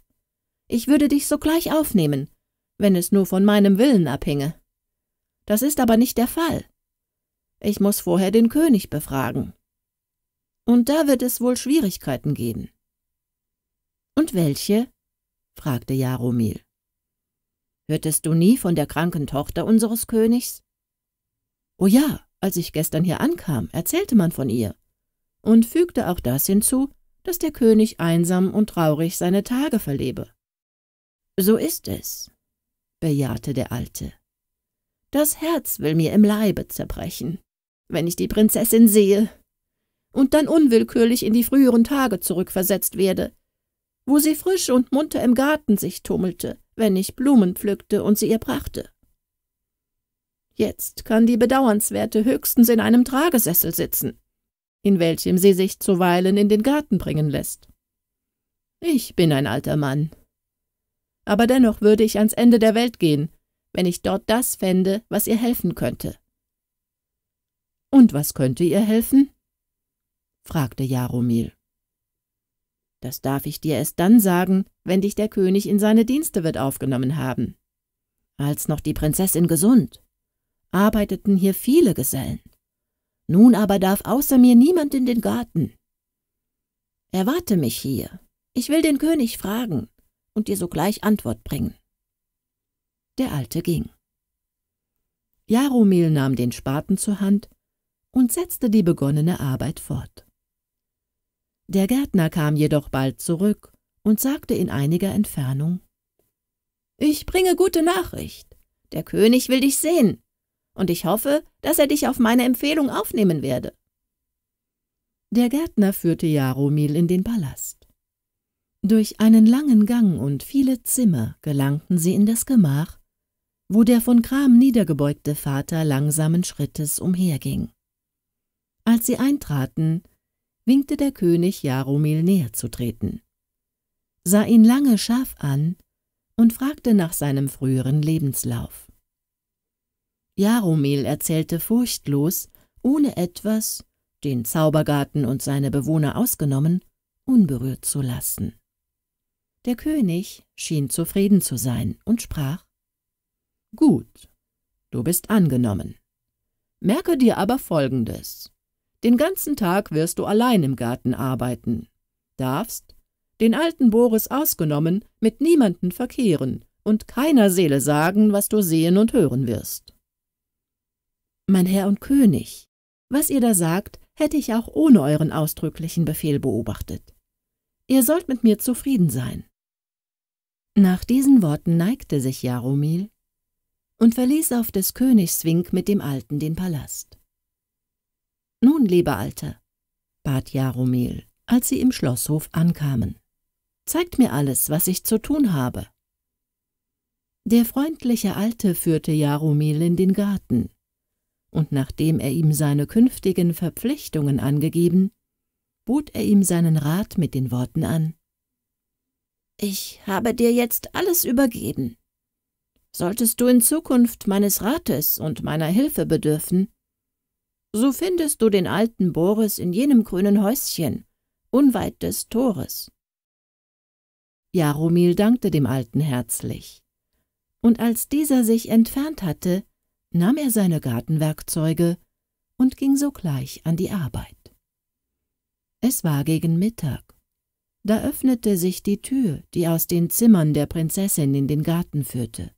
Ich würde dich sogleich aufnehmen, wenn es nur von meinem Willen abhinge. Das ist aber nicht der Fall. Ich muss vorher den König befragen. Und da wird es wohl Schwierigkeiten geben. Und welche? fragte Jaromil. Hörtest du nie von der kranken Tochter unseres Königs? Oh ja, als ich gestern hier ankam, erzählte man von ihr und fügte auch das hinzu, dass der König einsam und traurig seine Tage verlebe. So ist es, bejahte der Alte. Das Herz will mir im Leibe zerbrechen, wenn ich die Prinzessin sehe, und dann unwillkürlich in die früheren Tage zurückversetzt werde, wo sie frisch und munter im Garten sich tummelte, wenn ich Blumen pflückte und sie ihr brachte. Jetzt kann die Bedauernswerte höchstens in einem Tragesessel sitzen, in welchem sie sich zuweilen in den Garten bringen lässt. Ich bin ein alter Mann. Aber dennoch würde ich ans Ende der Welt gehen, wenn ich dort das fände, was ihr helfen könnte. Und was könnte ihr helfen? fragte Jaromil. Das darf ich dir erst dann sagen, wenn dich der König in seine Dienste wird aufgenommen haben. Als noch die Prinzessin gesund arbeiteten hier viele Gesellen. Nun aber darf außer mir niemand in den Garten. Erwarte mich hier, ich will den König fragen und dir sogleich Antwort bringen. Der Alte ging. Jaromil nahm den Spaten zur Hand und setzte die begonnene Arbeit fort. Der Gärtner kam jedoch bald zurück und sagte in einiger Entfernung Ich bringe gute Nachricht. Der König will dich sehen und ich hoffe, dass er dich auf meine Empfehlung aufnehmen werde. Der Gärtner führte Jaromil in den Palast. Durch einen langen Gang und viele Zimmer gelangten sie in das Gemach, wo der von Kram niedergebeugte Vater langsamen Schrittes umherging. Als sie eintraten, winkte der König Jaromil näher zu treten, sah ihn lange scharf an und fragte nach seinem früheren Lebenslauf. Jaromil erzählte furchtlos, ohne etwas, den Zaubergarten und seine Bewohner ausgenommen, unberührt zu lassen. Der König schien zufrieden zu sein und sprach Gut, du bist angenommen. Merke dir aber Folgendes. Den ganzen Tag wirst du allein im Garten arbeiten, darfst, den alten Boris ausgenommen, mit niemanden verkehren und keiner Seele sagen, was du sehen und hören wirst. Mein Herr und König, was ihr da sagt, hätte ich auch ohne euren ausdrücklichen Befehl beobachtet. Ihr sollt mit mir zufrieden sein. Nach diesen Worten neigte sich Jaromil und verließ auf des Königs Wink mit dem Alten den Palast. Nun, lieber Alter, bat Jaromil, als sie im Schlosshof ankamen, zeigt mir alles, was ich zu tun habe. Der freundliche Alte führte Jaromil in den Garten, und nachdem er ihm seine künftigen Verpflichtungen angegeben, bot er ihm seinen Rat mit den Worten an. Ich habe dir jetzt alles übergeben. Solltest du in Zukunft meines Rates und meiner Hilfe bedürfen, so findest du den alten Boris in jenem grünen Häuschen, unweit des Tores. Jaromil dankte dem Alten herzlich, und als dieser sich entfernt hatte, nahm er seine Gartenwerkzeuge und ging sogleich an die Arbeit. Es war gegen Mittag. Da öffnete sich die Tür, die aus den Zimmern der Prinzessin in den Garten führte.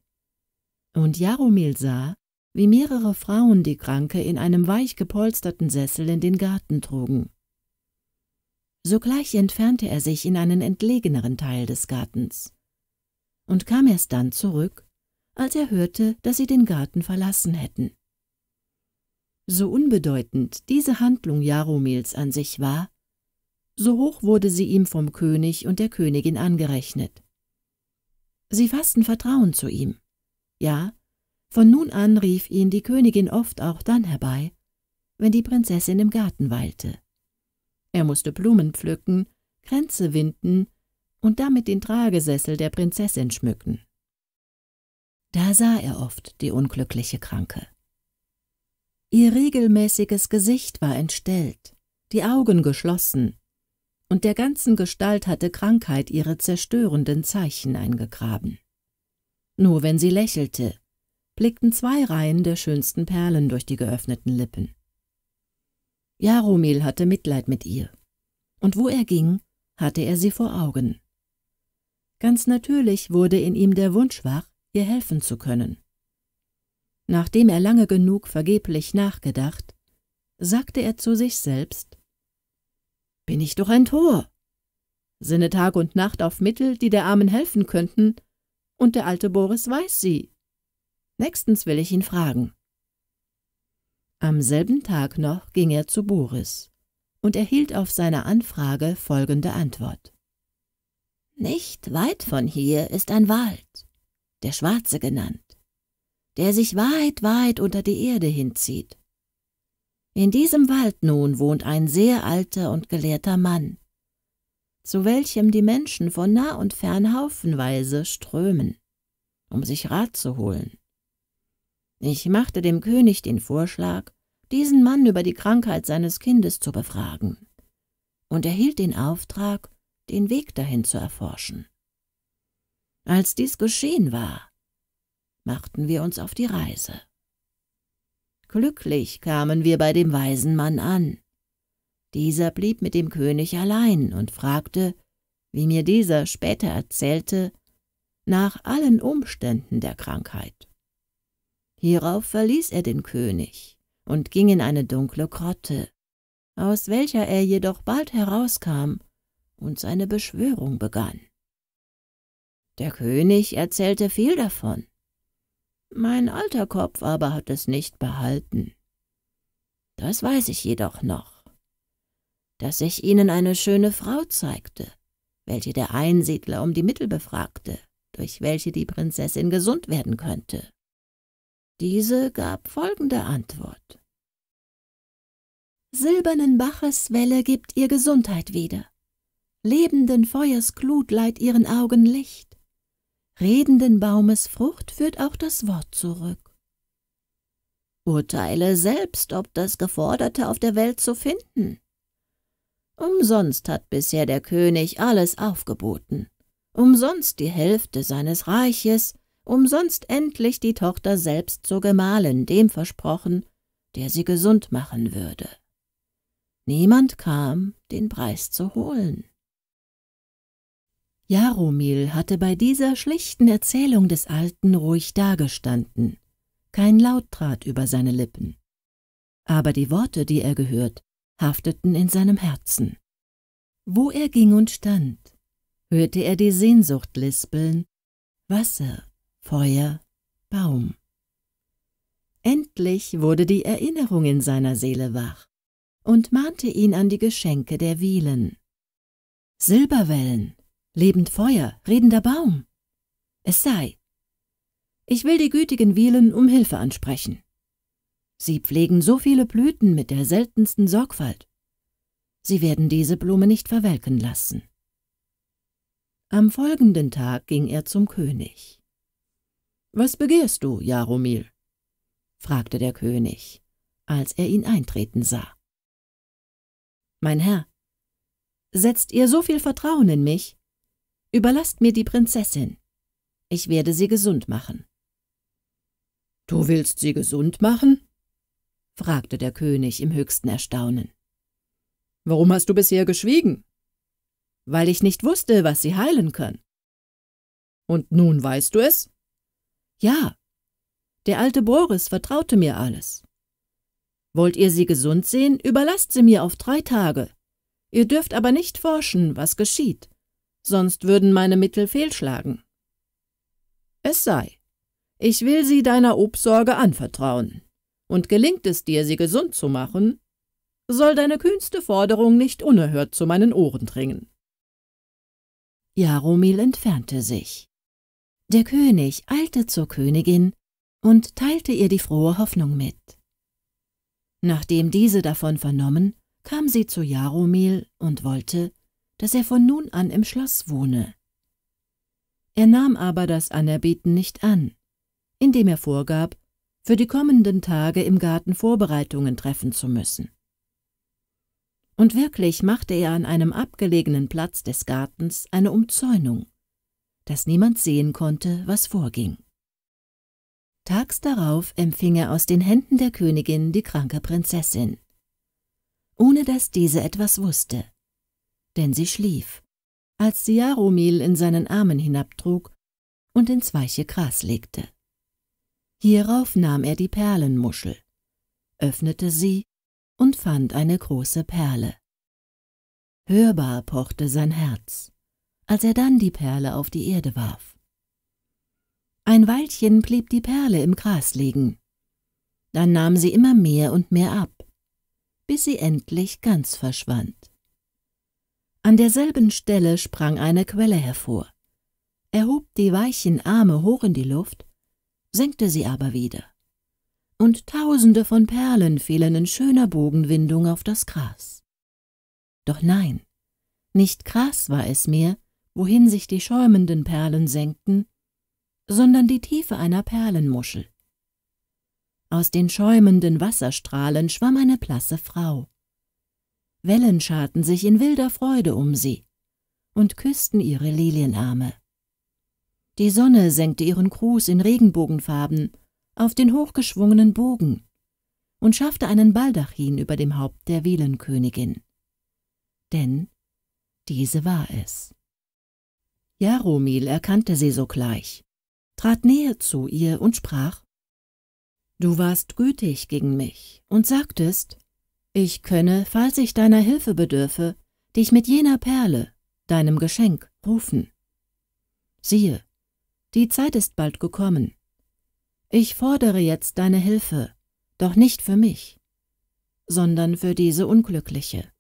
Und Jaromil sah, wie mehrere Frauen die Kranke in einem weich gepolsterten Sessel in den Garten trugen. Sogleich entfernte er sich in einen entlegeneren Teil des Gartens und kam erst dann zurück, als er hörte, dass sie den Garten verlassen hätten. So unbedeutend diese Handlung Jaromils an sich war, so hoch wurde sie ihm vom König und der Königin angerechnet. Sie fassten Vertrauen zu ihm. Ja, von nun an rief ihn die Königin oft auch dann herbei, wenn die Prinzessin im Garten weilte. Er musste Blumen pflücken, Kränze winden und damit den Tragesessel der Prinzessin schmücken. Da sah er oft die unglückliche Kranke. Ihr regelmäßiges Gesicht war entstellt, die Augen geschlossen, und der ganzen Gestalt hatte Krankheit ihre zerstörenden Zeichen eingegraben. Nur wenn sie lächelte, blickten zwei Reihen der schönsten Perlen durch die geöffneten Lippen. Jaromil hatte Mitleid mit ihr, und wo er ging, hatte er sie vor Augen. Ganz natürlich wurde in ihm der Wunsch wach, ihr helfen zu können. Nachdem er lange genug vergeblich nachgedacht, sagte er zu sich selbst Bin ich doch ein Tor. Sinne Tag und Nacht auf Mittel, die der Armen helfen könnten, und der alte Boris weiß sie. Nächstens will ich ihn fragen. Am selben Tag noch ging er zu Boris und erhielt auf seine Anfrage folgende Antwort. Nicht weit von hier ist ein Wald der Schwarze genannt, der sich weit, weit unter die Erde hinzieht. In diesem Wald nun wohnt ein sehr alter und gelehrter Mann, zu welchem die Menschen von nah und fern haufenweise strömen, um sich Rat zu holen. Ich machte dem König den Vorschlag, diesen Mann über die Krankheit seines Kindes zu befragen, und erhielt den Auftrag, den Weg dahin zu erforschen. Als dies geschehen war, machten wir uns auf die Reise. Glücklich kamen wir bei dem weisen Mann an. Dieser blieb mit dem König allein und fragte, wie mir dieser später erzählte, nach allen Umständen der Krankheit. Hierauf verließ er den König und ging in eine dunkle Grotte, aus welcher er jedoch bald herauskam und seine Beschwörung begann. Der König erzählte viel davon. Mein alter Kopf aber hat es nicht behalten. Das weiß ich jedoch noch, dass ich ihnen eine schöne Frau zeigte, welche der Einsiedler um die Mittel befragte, durch welche die Prinzessin gesund werden könnte. Diese gab folgende Antwort. Silbernen Baches Welle gibt ihr Gesundheit wieder, lebenden Feuers Glut leiht ihren Augen Licht, redenden Baumes Frucht führt auch das Wort zurück. Urteile selbst, ob das Geforderte auf der Welt zu finden. Umsonst hat bisher der König alles aufgeboten, umsonst die Hälfte seines Reiches, umsonst endlich die Tochter selbst zur Gemahlin, dem versprochen, der sie gesund machen würde. Niemand kam, den Preis zu holen. Jaromil hatte bei dieser schlichten Erzählung des Alten ruhig dagestanden. Kein Laut trat über seine Lippen. Aber die Worte, die er gehört, hafteten in seinem Herzen. Wo er ging und stand, hörte er die Sehnsucht lispeln, Wasser, Feuer, Baum. Endlich wurde die Erinnerung in seiner Seele wach und mahnte ihn an die Geschenke der Wielen. Silberwellen, lebend Feuer, redender Baum. Es sei. Ich will die gütigen Wielen um Hilfe ansprechen. Sie pflegen so viele Blüten mit der seltensten Sorgfalt. Sie werden diese Blume nicht verwelken lassen. Am folgenden Tag ging er zum König. Was begehrst du, Jaromil? fragte der König, als er ihn eintreten sah. Mein Herr, setzt ihr so viel Vertrauen in mich, Überlasst mir die Prinzessin. Ich werde sie gesund machen. Du willst sie gesund machen? fragte der König im höchsten Erstaunen. Warum hast du bisher geschwiegen? Weil ich nicht wusste, was sie heilen kann. Und nun weißt du es? Ja. Der alte Boris vertraute mir alles. Wollt ihr sie gesund sehen, überlasst sie mir auf drei Tage. Ihr dürft aber nicht forschen, was geschieht sonst würden meine Mittel fehlschlagen. Es sei, ich will sie deiner Obsorge anvertrauen, und gelingt es dir, sie gesund zu machen, soll deine kühnste Forderung nicht unerhört zu meinen Ohren dringen. Jaromil entfernte sich. Der König eilte zur Königin und teilte ihr die frohe Hoffnung mit. Nachdem diese davon vernommen, kam sie zu Jaromil und wollte, dass er von nun an im Schloss wohne. Er nahm aber das Anerbieten nicht an, indem er vorgab, für die kommenden Tage im Garten Vorbereitungen treffen zu müssen. Und wirklich machte er an einem abgelegenen Platz des Gartens eine Umzäunung, dass niemand sehen konnte, was vorging. Tags darauf empfing er aus den Händen der Königin die kranke Prinzessin, ohne dass diese etwas wusste denn sie schlief, als sie Jaromil in seinen Armen hinabtrug und ins weiche Gras legte. Hierauf nahm er die Perlenmuschel, öffnete sie und fand eine große Perle. Hörbar pochte sein Herz, als er dann die Perle auf die Erde warf. Ein Weilchen blieb die Perle im Gras liegen. Dann nahm sie immer mehr und mehr ab, bis sie endlich ganz verschwand. An derselben Stelle sprang eine Quelle hervor. Er hob die weichen Arme hoch in die Luft, senkte sie aber wieder. Und tausende von Perlen fielen in schöner Bogenwindung auf das Gras. Doch nein, nicht Gras war es mehr, wohin sich die schäumenden Perlen senkten, sondern die Tiefe einer Perlenmuschel. Aus den schäumenden Wasserstrahlen schwamm eine blasse Frau. Wellen scharten sich in wilder Freude um sie und küssten ihre Lilienarme. Die Sonne senkte ihren Gruß in Regenbogenfarben auf den hochgeschwungenen Bogen und schaffte einen Baldachin über dem Haupt der Welenkönigin. Denn diese war es. Jaromil erkannte sie sogleich, trat näher zu ihr und sprach, Du warst gütig gegen mich und sagtest, ich könne, falls ich deiner Hilfe bedürfe, dich mit jener Perle, deinem Geschenk, rufen. Siehe, die Zeit ist bald gekommen. Ich fordere jetzt deine Hilfe, doch nicht für mich, sondern für diese Unglückliche.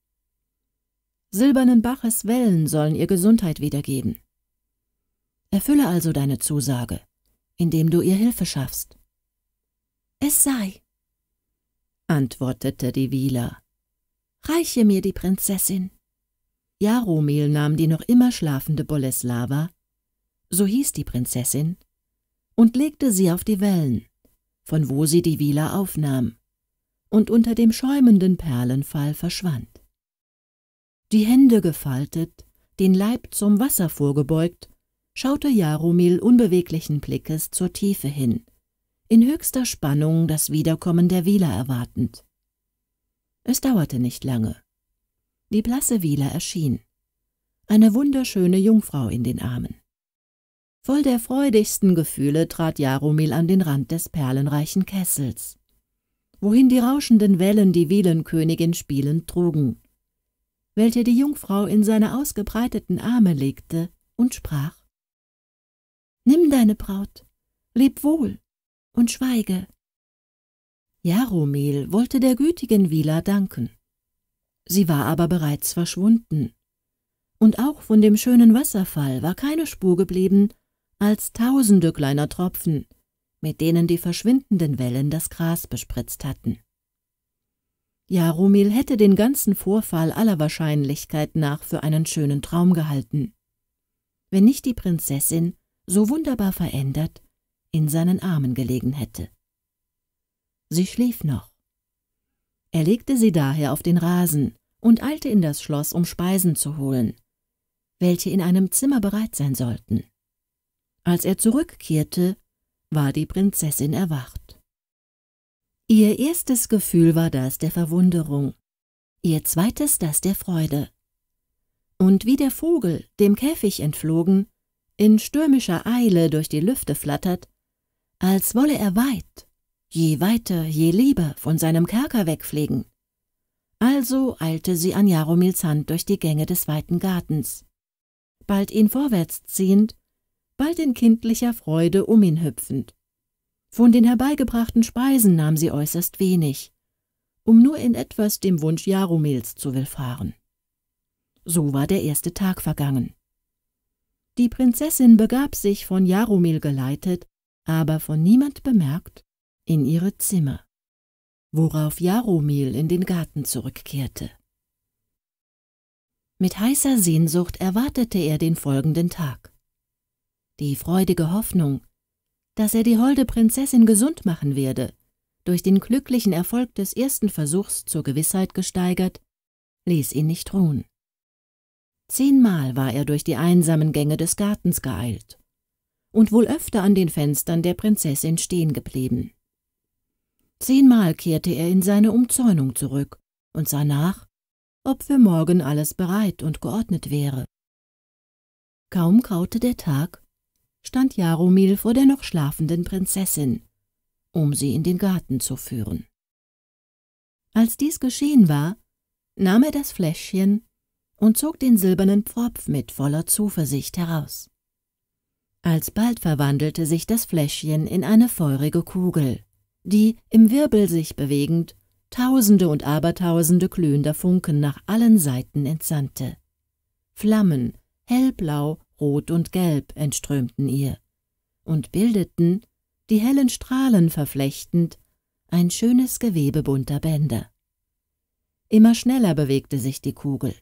Silbernen Baches Wellen sollen ihr Gesundheit wiedergeben. Erfülle also deine Zusage, indem du ihr Hilfe schaffst. Es sei, antwortete die Wieler. Reiche mir die Prinzessin. Jaromil nahm die noch immer schlafende Boleslava, so hieß die Prinzessin, und legte sie auf die Wellen, von wo sie die Wieler aufnahm und unter dem schäumenden Perlenfall verschwand. Die Hände gefaltet, den Leib zum Wasser vorgebeugt, schaute Jaromil unbeweglichen Blickes zur Tiefe hin, in höchster Spannung das Wiederkommen der Wieler erwartend. Es dauerte nicht lange. Die blasse Wieler erschien. Eine wunderschöne Jungfrau in den Armen. Voll der freudigsten Gefühle trat Jaromil an den Rand des perlenreichen Kessels, wohin die rauschenden Wellen die Wielenkönigin spielend trugen, welche die Jungfrau in seine ausgebreiteten Arme legte und sprach Nimm deine Braut, leb wohl, und schweige. Jaromil wollte der gütigen Wieler danken. Sie war aber bereits verschwunden. Und auch von dem schönen Wasserfall war keine Spur geblieben, als tausende kleiner Tropfen, mit denen die verschwindenden Wellen das Gras bespritzt hatten. Jaromil hätte den ganzen Vorfall aller Wahrscheinlichkeit nach für einen schönen Traum gehalten, wenn nicht die Prinzessin, so wunderbar verändert, in seinen Armen gelegen hätte. Sie schlief noch. Er legte sie daher auf den Rasen und eilte in das Schloss, um Speisen zu holen, welche in einem Zimmer bereit sein sollten. Als er zurückkehrte, war die Prinzessin erwacht. Ihr erstes Gefühl war das der Verwunderung, ihr zweites das der Freude. Und wie der Vogel, dem Käfig entflogen, in stürmischer Eile durch die Lüfte flattert, als wolle er weit, je weiter, je lieber von seinem Kerker wegfliegen. Also eilte sie an Jaromils Hand durch die Gänge des weiten Gartens, bald ihn vorwärts ziehend, bald in kindlicher Freude um ihn hüpfend. Von den herbeigebrachten Speisen nahm sie äußerst wenig, um nur in etwas dem Wunsch Jaromils zu willfahren. So war der erste Tag vergangen. Die Prinzessin begab sich, von Jaromil geleitet, aber von niemand bemerkt, in ihre Zimmer, worauf Jaromil in den Garten zurückkehrte. Mit heißer Sehnsucht erwartete er den folgenden Tag. Die freudige Hoffnung, dass er die holde Prinzessin gesund machen werde, durch den glücklichen Erfolg des ersten Versuchs zur Gewissheit gesteigert, ließ ihn nicht ruhen. Zehnmal war er durch die einsamen Gänge des Gartens geeilt und wohl öfter an den Fenstern der Prinzessin stehen geblieben. Zehnmal kehrte er in seine Umzäunung zurück und sah nach, ob für morgen alles bereit und geordnet wäre. Kaum kraute der Tag, stand Jaromil vor der noch schlafenden Prinzessin, um sie in den Garten zu führen. Als dies geschehen war, nahm er das Fläschchen und zog den silbernen Pfropf mit voller Zuversicht heraus. Alsbald verwandelte sich das Fläschchen in eine feurige Kugel, die, im Wirbel sich bewegend, tausende und abertausende glühender Funken nach allen Seiten entsandte. Flammen, hellblau, rot und gelb, entströmten ihr und bildeten, die hellen Strahlen verflechtend, ein schönes Gewebe bunter Bänder. Immer schneller bewegte sich die Kugel.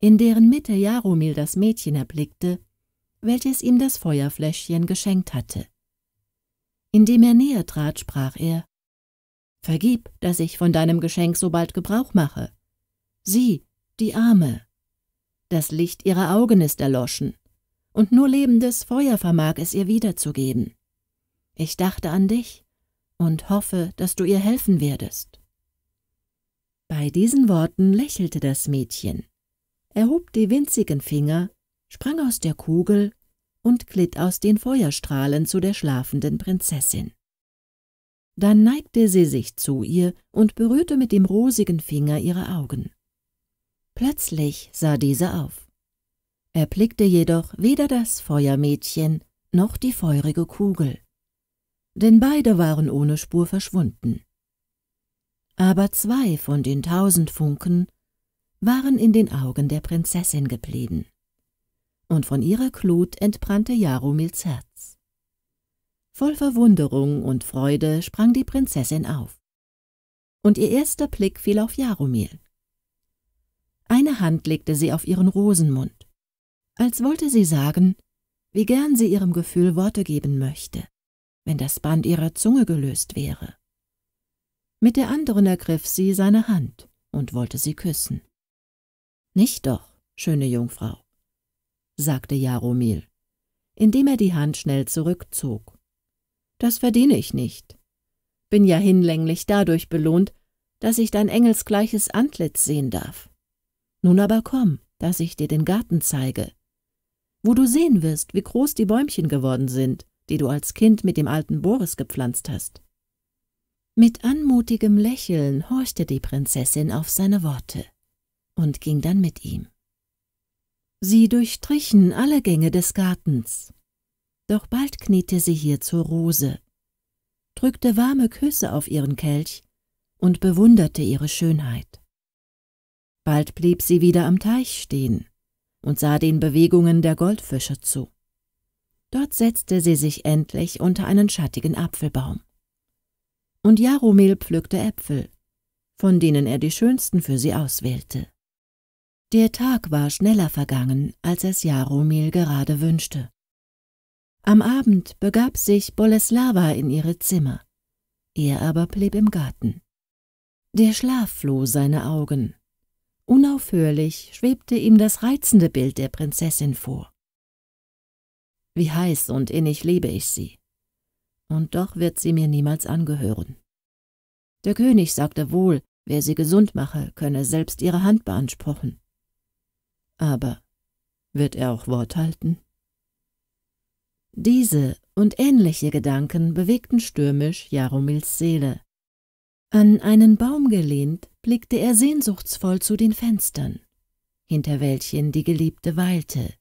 In deren Mitte Jaromil das Mädchen erblickte, welches ihm das Feuerfläschchen geschenkt hatte. Indem er näher trat, sprach er Vergib, dass ich von deinem Geschenk so bald Gebrauch mache. Sieh, die Arme. Das Licht ihrer Augen ist erloschen, und nur lebendes Feuer vermag es ihr wiederzugeben. Ich dachte an dich und hoffe, dass du ihr helfen werdest. Bei diesen Worten lächelte das Mädchen, erhob die winzigen Finger sprang aus der Kugel und glitt aus den Feuerstrahlen zu der schlafenden Prinzessin. Dann neigte sie sich zu ihr und berührte mit dem rosigen Finger ihre Augen. Plötzlich sah diese auf. Er blickte jedoch weder das Feuermädchen noch die feurige Kugel, denn beide waren ohne Spur verschwunden. Aber zwei von den tausend Funken waren in den Augen der Prinzessin geblieben und von ihrer Glut entbrannte Jaromils Herz. Voll Verwunderung und Freude sprang die Prinzessin auf. Und ihr erster Blick fiel auf Jaromil. Eine Hand legte sie auf ihren Rosenmund, als wollte sie sagen, wie gern sie ihrem Gefühl Worte geben möchte, wenn das Band ihrer Zunge gelöst wäre. Mit der anderen ergriff sie seine Hand und wollte sie küssen. Nicht doch, schöne Jungfrau, sagte Jaromil, indem er die Hand schnell zurückzog. Das verdiene ich nicht. Bin ja hinlänglich dadurch belohnt, dass ich dein engelsgleiches Antlitz sehen darf. Nun aber komm, dass ich dir den Garten zeige, wo du sehen wirst, wie groß die Bäumchen geworden sind, die du als Kind mit dem alten Boris gepflanzt hast. Mit anmutigem Lächeln horchte die Prinzessin auf seine Worte und ging dann mit ihm. Sie durchstrichen alle Gänge des Gartens, doch bald kniete sie hier zur Rose, drückte warme Küsse auf ihren Kelch und bewunderte ihre Schönheit. Bald blieb sie wieder am Teich stehen und sah den Bewegungen der Goldfische zu. Dort setzte sie sich endlich unter einen schattigen Apfelbaum. Und Jaromil pflückte Äpfel, von denen er die schönsten für sie auswählte. Der Tag war schneller vergangen, als es Jaromil gerade wünschte. Am Abend begab sich Boleslava in ihre Zimmer, er aber blieb im Garten. Der Schlaf floh seine Augen. Unaufhörlich schwebte ihm das reizende Bild der Prinzessin vor. Wie heiß und innig liebe ich sie. Und doch wird sie mir niemals angehören. Der König sagte wohl, wer sie gesund mache, könne selbst ihre Hand beanspruchen. Aber wird er auch Wort halten? Diese und ähnliche Gedanken bewegten stürmisch Jaromils Seele. An einen Baum gelehnt, blickte er sehnsuchtsvoll zu den Fenstern, hinter welchen die Geliebte weilte.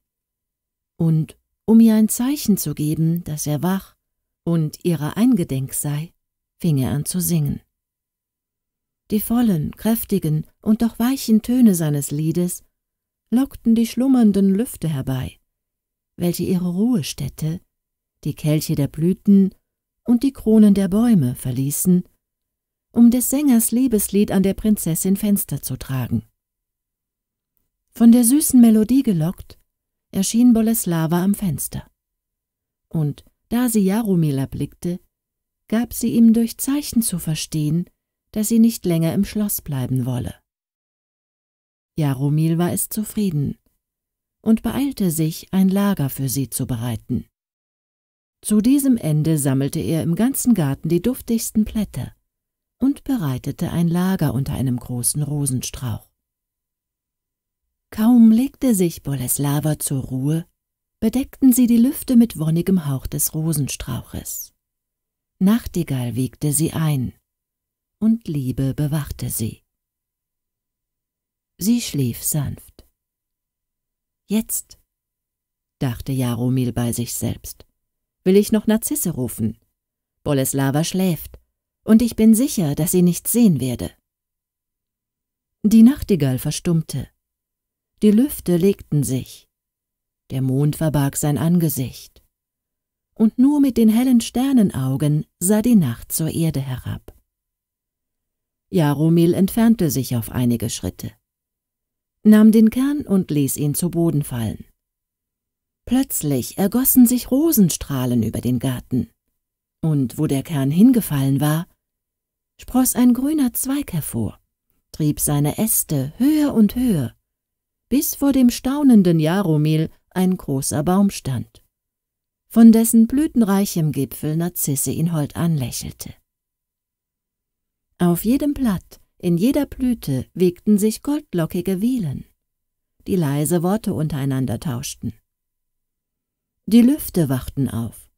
Und um ihr ein Zeichen zu geben, dass er wach und ihrer eingedenk sei, fing er an zu singen. Die vollen, kräftigen und doch weichen Töne seines Liedes lockten die schlummernden Lüfte herbei, welche ihre Ruhestätte, die Kelche der Blüten und die Kronen der Bäume verließen, um des Sängers Liebeslied an der Prinzessin Fenster zu tragen. Von der süßen Melodie gelockt, erschien Boleslava am Fenster. Und da sie Jaromila blickte, gab sie ihm durch Zeichen zu verstehen, dass sie nicht länger im Schloss bleiben wolle. Jaromil war es zufrieden und beeilte sich, ein Lager für sie zu bereiten. Zu diesem Ende sammelte er im ganzen Garten die duftigsten Blätter und bereitete ein Lager unter einem großen Rosenstrauch. Kaum legte sich Boleslava zur Ruhe, bedeckten sie die Lüfte mit wonnigem Hauch des Rosenstrauches. Nachtigall wiegte sie ein, und Liebe bewachte sie. Sie schlief sanft. Jetzt, dachte Jaromil bei sich selbst, will ich noch Narzisse rufen. Boleslava schläft, und ich bin sicher, dass sie nichts sehen werde. Die Nachtigall verstummte. Die Lüfte legten sich. Der Mond verbarg sein Angesicht. Und nur mit den hellen Sternenaugen sah die Nacht zur Erde herab. Jaromil entfernte sich auf einige Schritte nahm den Kern und ließ ihn zu Boden fallen. Plötzlich ergossen sich Rosenstrahlen über den Garten, und wo der Kern hingefallen war, spross ein grüner Zweig hervor, trieb seine Äste höher und höher, bis vor dem staunenden Jaromil ein großer Baum stand, von dessen blütenreichem Gipfel Narzisse ihn hold anlächelte. Auf jedem Blatt in jeder Blüte wiegten sich goldlockige Wielen, die leise Worte untereinander tauschten. Die Lüfte wachten auf,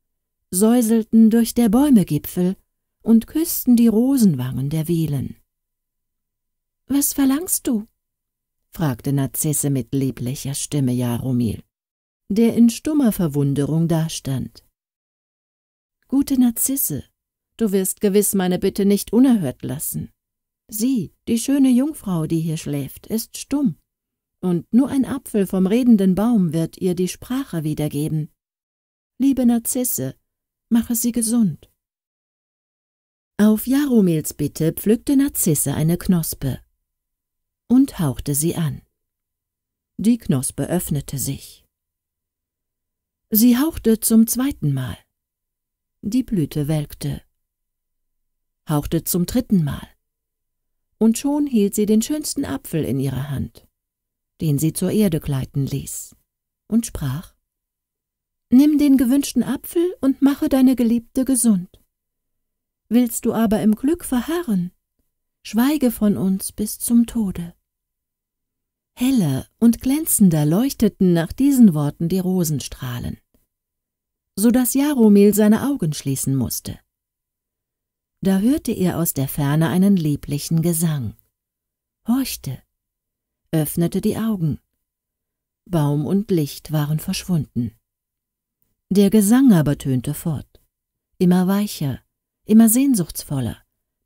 säuselten durch der Bäumegipfel und küssten die Rosenwangen der Wielen. Was verlangst du? fragte Narzisse mit lieblicher Stimme Jaromil, der in stummer Verwunderung dastand. Gute Narzisse, du wirst gewiss meine Bitte nicht unerhört lassen. Sie, die schöne Jungfrau, die hier schläft, ist stumm, und nur ein Apfel vom redenden Baum wird ihr die Sprache wiedergeben. Liebe Narzisse, mache sie gesund. Auf Jaromils Bitte pflückte Narzisse eine Knospe und hauchte sie an. Die Knospe öffnete sich. Sie hauchte zum zweiten Mal. Die Blüte welkte. Hauchte zum dritten Mal und schon hielt sie den schönsten Apfel in ihrer Hand, den sie zur Erde gleiten ließ, und sprach Nimm den gewünschten Apfel und mache deine Geliebte gesund. Willst du aber im Glück verharren, schweige von uns bis zum Tode. Heller und glänzender leuchteten nach diesen Worten die Rosenstrahlen, so dass Jaromil seine Augen schließen musste. Da hörte er aus der Ferne einen lieblichen Gesang, horchte, öffnete die Augen. Baum und Licht waren verschwunden. Der Gesang aber tönte fort, immer weicher, immer sehnsuchtsvoller,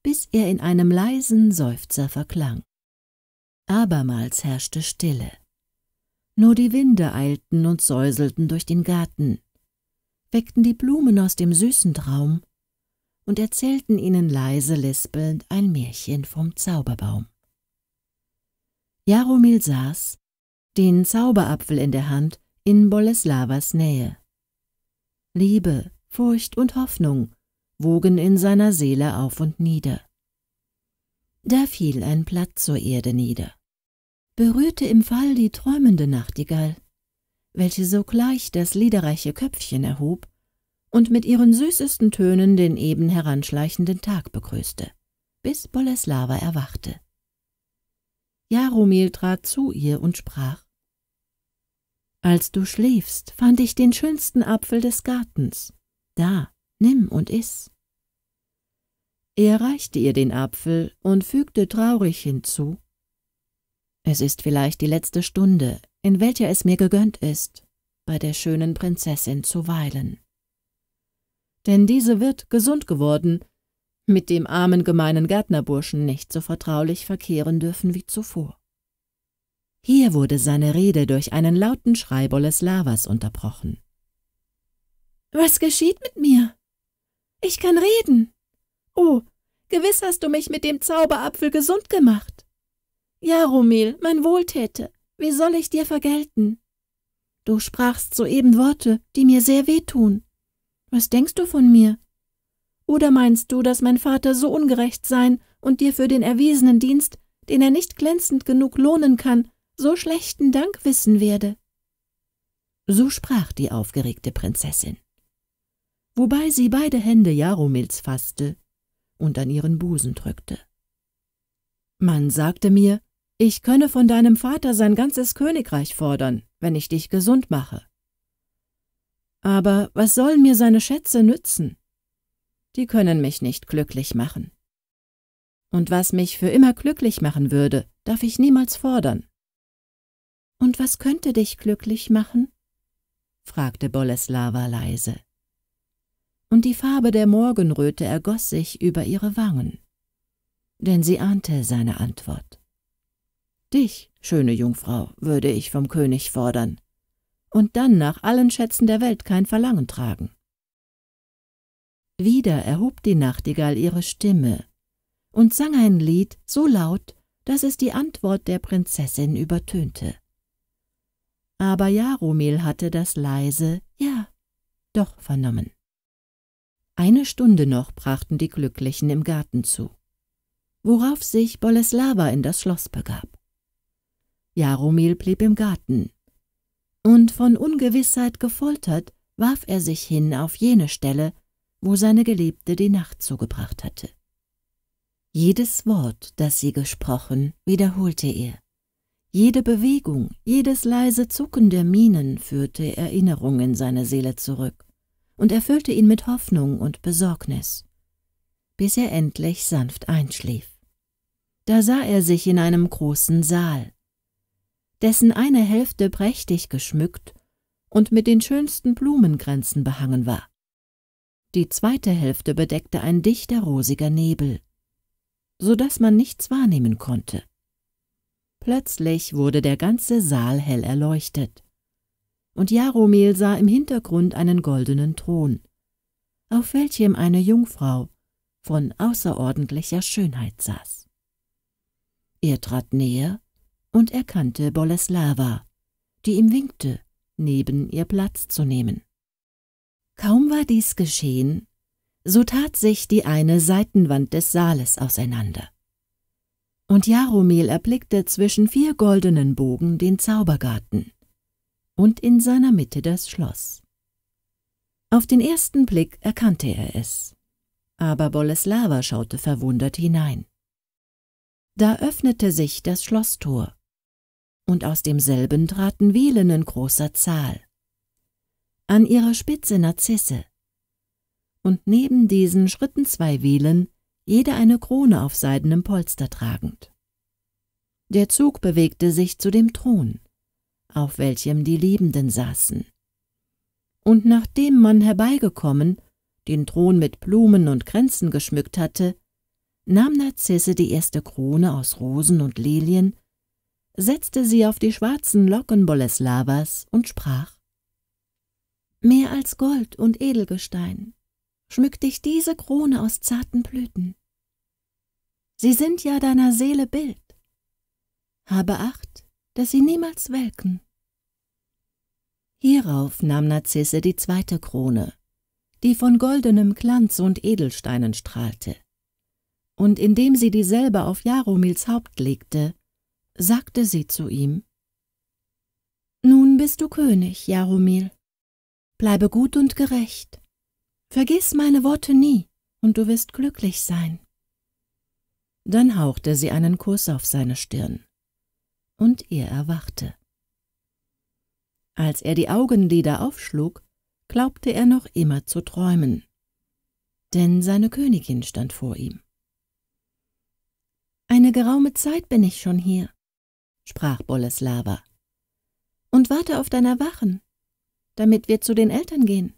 bis er in einem leisen Seufzer verklang. Abermals herrschte Stille. Nur die Winde eilten und säuselten durch den Garten, weckten die Blumen aus dem süßen Traum und erzählten ihnen leise lispelnd ein Märchen vom Zauberbaum. Jaromil saß, den Zauberapfel in der Hand, in Boleslavas Nähe. Liebe, Furcht und Hoffnung wogen in seiner Seele auf und nieder. Da fiel ein Blatt zur Erde nieder, berührte im Fall die träumende Nachtigall, welche sogleich das liederreiche Köpfchen erhob und mit ihren süßesten Tönen den eben heranschleichenden Tag begrüßte, bis Boleslava erwachte. Jaromil trat zu ihr und sprach, »Als du schläfst, fand ich den schönsten Apfel des Gartens. Da, nimm und iss.« Er reichte ihr den Apfel und fügte traurig hinzu, »Es ist vielleicht die letzte Stunde, in welcher es mir gegönnt ist, bei der schönen Prinzessin zu weilen.« denn diese wird gesund geworden, mit dem armen gemeinen Gärtnerburschen nicht so vertraulich verkehren dürfen wie zuvor. Hier wurde seine Rede durch einen lauten Schrei Boleslavas unterbrochen. Was geschieht mit mir? Ich kann reden. Oh, gewiss hast du mich mit dem Zauberapfel gesund gemacht. Jaromil, mein Wohltäter, wie soll ich dir vergelten? Du sprachst soeben Worte, die mir sehr wehtun. Was denkst du von mir? Oder meinst du, dass mein Vater so ungerecht sein und dir für den erwiesenen Dienst, den er nicht glänzend genug lohnen kann, so schlechten Dank wissen werde? So sprach die aufgeregte Prinzessin, wobei sie beide Hände Jaromils fasste und an ihren Busen drückte. Man sagte mir, ich könne von deinem Vater sein ganzes Königreich fordern, wenn ich dich gesund mache. Aber was sollen mir seine Schätze nützen? Die können mich nicht glücklich machen. Und was mich für immer glücklich machen würde, darf ich niemals fordern. Und was könnte dich glücklich machen? fragte Boleslava leise. Und die Farbe der Morgenröte ergoß sich über ihre Wangen. Denn sie ahnte seine Antwort. Dich, schöne Jungfrau, würde ich vom König fordern, und dann nach allen Schätzen der Welt kein Verlangen tragen. Wieder erhob die Nachtigall ihre Stimme und sang ein Lied so laut, dass es die Antwort der Prinzessin übertönte. Aber Jaromil hatte das leise Ja doch vernommen. Eine Stunde noch brachten die Glücklichen im Garten zu, worauf sich Boleslava in das Schloss begab. Jaromil blieb im Garten und von Ungewissheit gefoltert, warf er sich hin auf jene Stelle, wo seine Geliebte die Nacht zugebracht hatte. Jedes Wort, das sie gesprochen, wiederholte er. Jede Bewegung, jedes leise Zucken der Mienen führte Erinnerung in seine Seele zurück und erfüllte ihn mit Hoffnung und Besorgnis, bis er endlich sanft einschlief. Da sah er sich in einem großen Saal, dessen eine Hälfte prächtig geschmückt und mit den schönsten Blumenkränzen behangen war. Die zweite Hälfte bedeckte ein dichter rosiger Nebel, so daß man nichts wahrnehmen konnte. Plötzlich wurde der ganze Saal hell erleuchtet, und Jaromil sah im Hintergrund einen goldenen Thron, auf welchem eine Jungfrau von außerordentlicher Schönheit saß. Er trat näher und erkannte Boleslava, die ihm winkte, neben ihr Platz zu nehmen. Kaum war dies geschehen, so tat sich die eine Seitenwand des Saales auseinander. Und Jaromil erblickte zwischen vier goldenen Bogen den Zaubergarten und in seiner Mitte das Schloss. Auf den ersten Blick erkannte er es, aber Boleslava schaute verwundert hinein. Da öffnete sich das Schlosstor, und aus demselben traten Wielen in großer Zahl. An ihrer Spitze Narzisse. Und neben diesen schritten zwei Wielen, jede eine Krone auf seidenem Polster tragend. Der Zug bewegte sich zu dem Thron, auf welchem die Liebenden saßen. Und nachdem man herbeigekommen, den Thron mit Blumen und Kränzen geschmückt hatte, nahm Narzisse die erste Krone aus Rosen und Lilien setzte sie auf die schwarzen Locken Boleslavas und sprach Mehr als Gold und Edelgestein schmückt dich diese Krone aus zarten Blüten. Sie sind ja deiner Seele Bild. Habe Acht, dass sie niemals welken. Hierauf nahm Narzisse die zweite Krone, die von goldenem Glanz und Edelsteinen strahlte. Und indem sie dieselbe auf Jaromils Haupt legte, sagte sie zu ihm. Nun bist du König, Jaromil. Bleibe gut und gerecht. Vergiss meine Worte nie, und du wirst glücklich sein. Dann hauchte sie einen Kuss auf seine Stirn, und er erwachte. Als er die Augenlider aufschlug, glaubte er noch immer zu träumen, denn seine Königin stand vor ihm. Eine geraume Zeit bin ich schon hier, sprach Boleslava. und warte auf deiner Wachen, damit wir zu den Eltern gehen.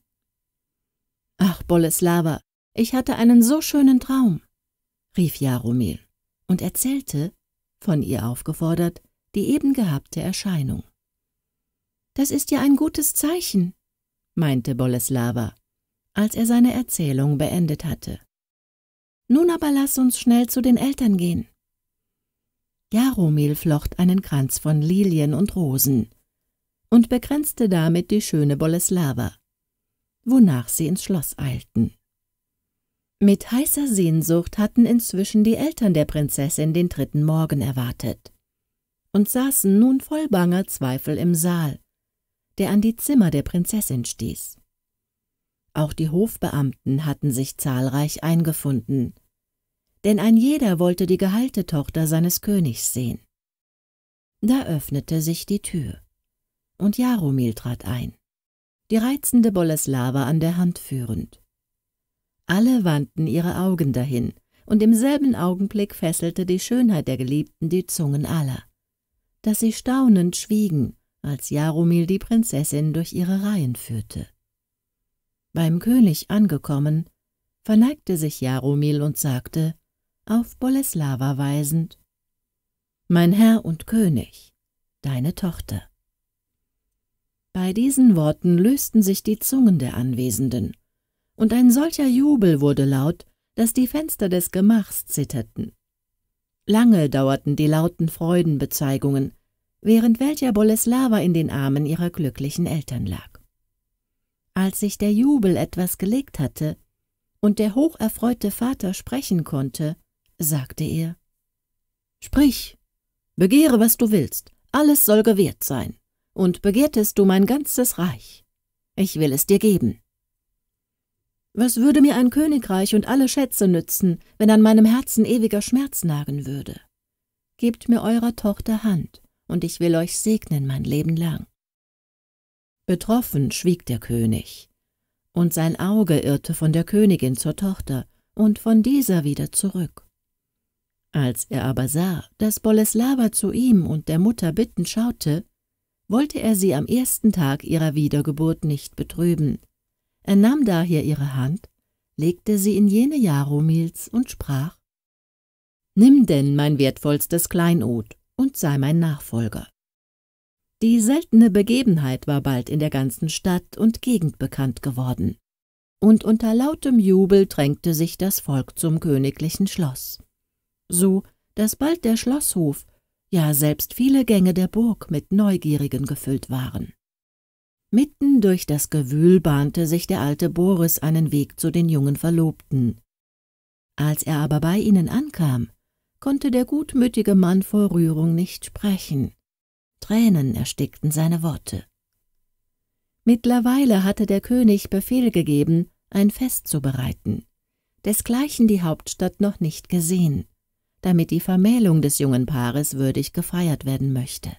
Ach, Boleslava, ich hatte einen so schönen Traum, rief Jaromil und erzählte, von ihr aufgefordert, die eben gehabte Erscheinung. Das ist ja ein gutes Zeichen, meinte Boleslava, als er seine Erzählung beendet hatte. Nun aber lass uns schnell zu den Eltern gehen. Jaromil flocht einen Kranz von Lilien und Rosen und begrenzte damit die schöne Boleslava, wonach sie ins Schloss eilten. Mit heißer Sehnsucht hatten inzwischen die Eltern der Prinzessin den dritten Morgen erwartet und saßen nun voll banger Zweifel im Saal, der an die Zimmer der Prinzessin stieß. Auch die Hofbeamten hatten sich zahlreich eingefunden, denn ein jeder wollte die geheilte Tochter seines Königs sehen. Da öffnete sich die Tür, und Jaromil trat ein, die reizende Boleslava an der Hand führend. Alle wandten ihre Augen dahin, und im selben Augenblick fesselte die Schönheit der Geliebten die Zungen aller, dass sie staunend schwiegen, als Jaromil die Prinzessin durch ihre Reihen führte. Beim König angekommen, verneigte sich Jaromil und sagte, auf Boleslava weisend. »Mein Herr und König, deine Tochter.« Bei diesen Worten lösten sich die Zungen der Anwesenden, und ein solcher Jubel wurde laut, dass die Fenster des Gemachs zitterten. Lange dauerten die lauten Freudenbezeigungen, während welcher Boleslava in den Armen ihrer glücklichen Eltern lag. Als sich der Jubel etwas gelegt hatte und der hocherfreute Vater sprechen konnte, sagte er. Sprich, begehre, was du willst, alles soll gewährt sein, und begehrtest du mein ganzes Reich. Ich will es dir geben. Was würde mir ein Königreich und alle Schätze nützen, wenn an meinem Herzen ewiger Schmerz nagen würde? Gebt mir eurer Tochter Hand, und ich will euch segnen mein Leben lang. Betroffen schwieg der König, und sein Auge irrte von der Königin zur Tochter und von dieser wieder zurück. Als er aber sah, dass Boleslava zu ihm und der Mutter bittend schaute, wollte er sie am ersten Tag ihrer Wiedergeburt nicht betrüben. Er nahm daher ihre Hand, legte sie in jene Jaromils und sprach, »Nimm denn mein wertvollstes Kleinod und sei mein Nachfolger.« Die seltene Begebenheit war bald in der ganzen Stadt und Gegend bekannt geworden, und unter lautem Jubel drängte sich das Volk zum königlichen Schloss so dass bald der Schlosshof, ja selbst viele Gänge der Burg mit Neugierigen gefüllt waren. Mitten durch das Gewühl bahnte sich der alte Boris einen Weg zu den jungen Verlobten. Als er aber bei ihnen ankam, konnte der gutmütige Mann vor Rührung nicht sprechen. Tränen erstickten seine Worte. Mittlerweile hatte der König Befehl gegeben, ein Fest zu bereiten, desgleichen die Hauptstadt noch nicht gesehen damit die Vermählung des jungen Paares würdig gefeiert werden möchte.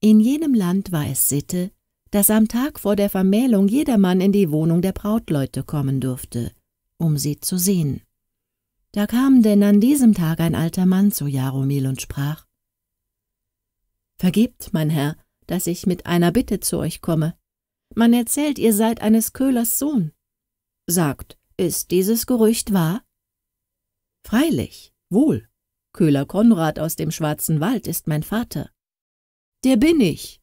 In jenem Land war es Sitte, dass am Tag vor der Vermählung jedermann in die Wohnung der Brautleute kommen durfte, um sie zu sehen. Da kam denn an diesem Tag ein alter Mann zu Jaromil und sprach Vergebt, mein Herr, dass ich mit einer Bitte zu euch komme. Man erzählt, ihr seid eines Köhlers Sohn. Sagt, ist dieses Gerücht wahr? Freilich, Wohl. Köhler Konrad aus dem Schwarzen Wald ist mein Vater. Der bin ich,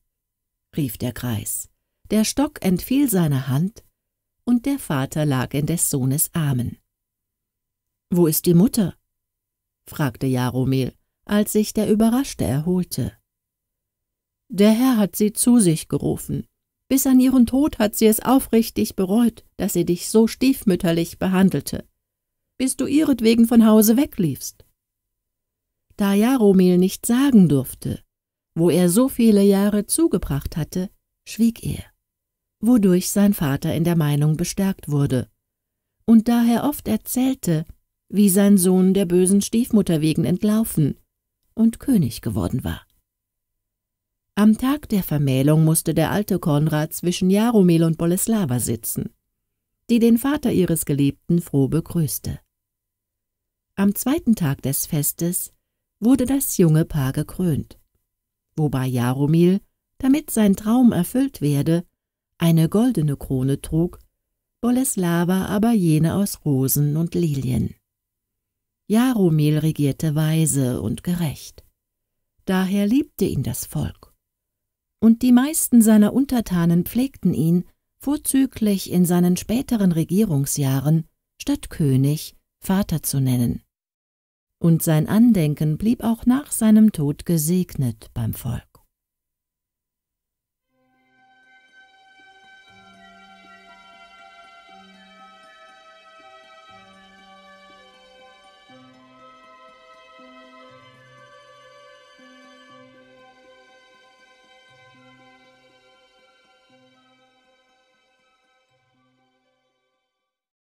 rief der Kreis. Der Stock entfiel seiner Hand, und der Vater lag in des Sohnes Armen. Wo ist die Mutter? fragte Jaromil, als sich der Überraschte erholte. Der Herr hat sie zu sich gerufen. Bis an ihren Tod hat sie es aufrichtig bereut, dass sie dich so stiefmütterlich behandelte bis du ihretwegen von Hause wegliefst. Da Jaromil nicht sagen durfte, wo er so viele Jahre zugebracht hatte, schwieg er, wodurch sein Vater in der Meinung bestärkt wurde, und daher oft erzählte, wie sein Sohn der bösen Stiefmutter wegen entlaufen und König geworden war. Am Tag der Vermählung musste der alte Konrad zwischen Jaromil und Boleslava sitzen, die den Vater ihres Geliebten froh begrüßte. Am zweiten Tag des Festes wurde das junge Paar gekrönt, wobei Jaromil, damit sein Traum erfüllt werde, eine goldene Krone trug, Boleslava aber jene aus Rosen und Lilien. Jaromil regierte weise und gerecht. Daher liebte ihn das Volk. Und die meisten seiner Untertanen pflegten ihn, vorzüglich in seinen späteren Regierungsjahren, statt König Vater zu nennen und sein Andenken blieb auch nach seinem Tod gesegnet beim Volk.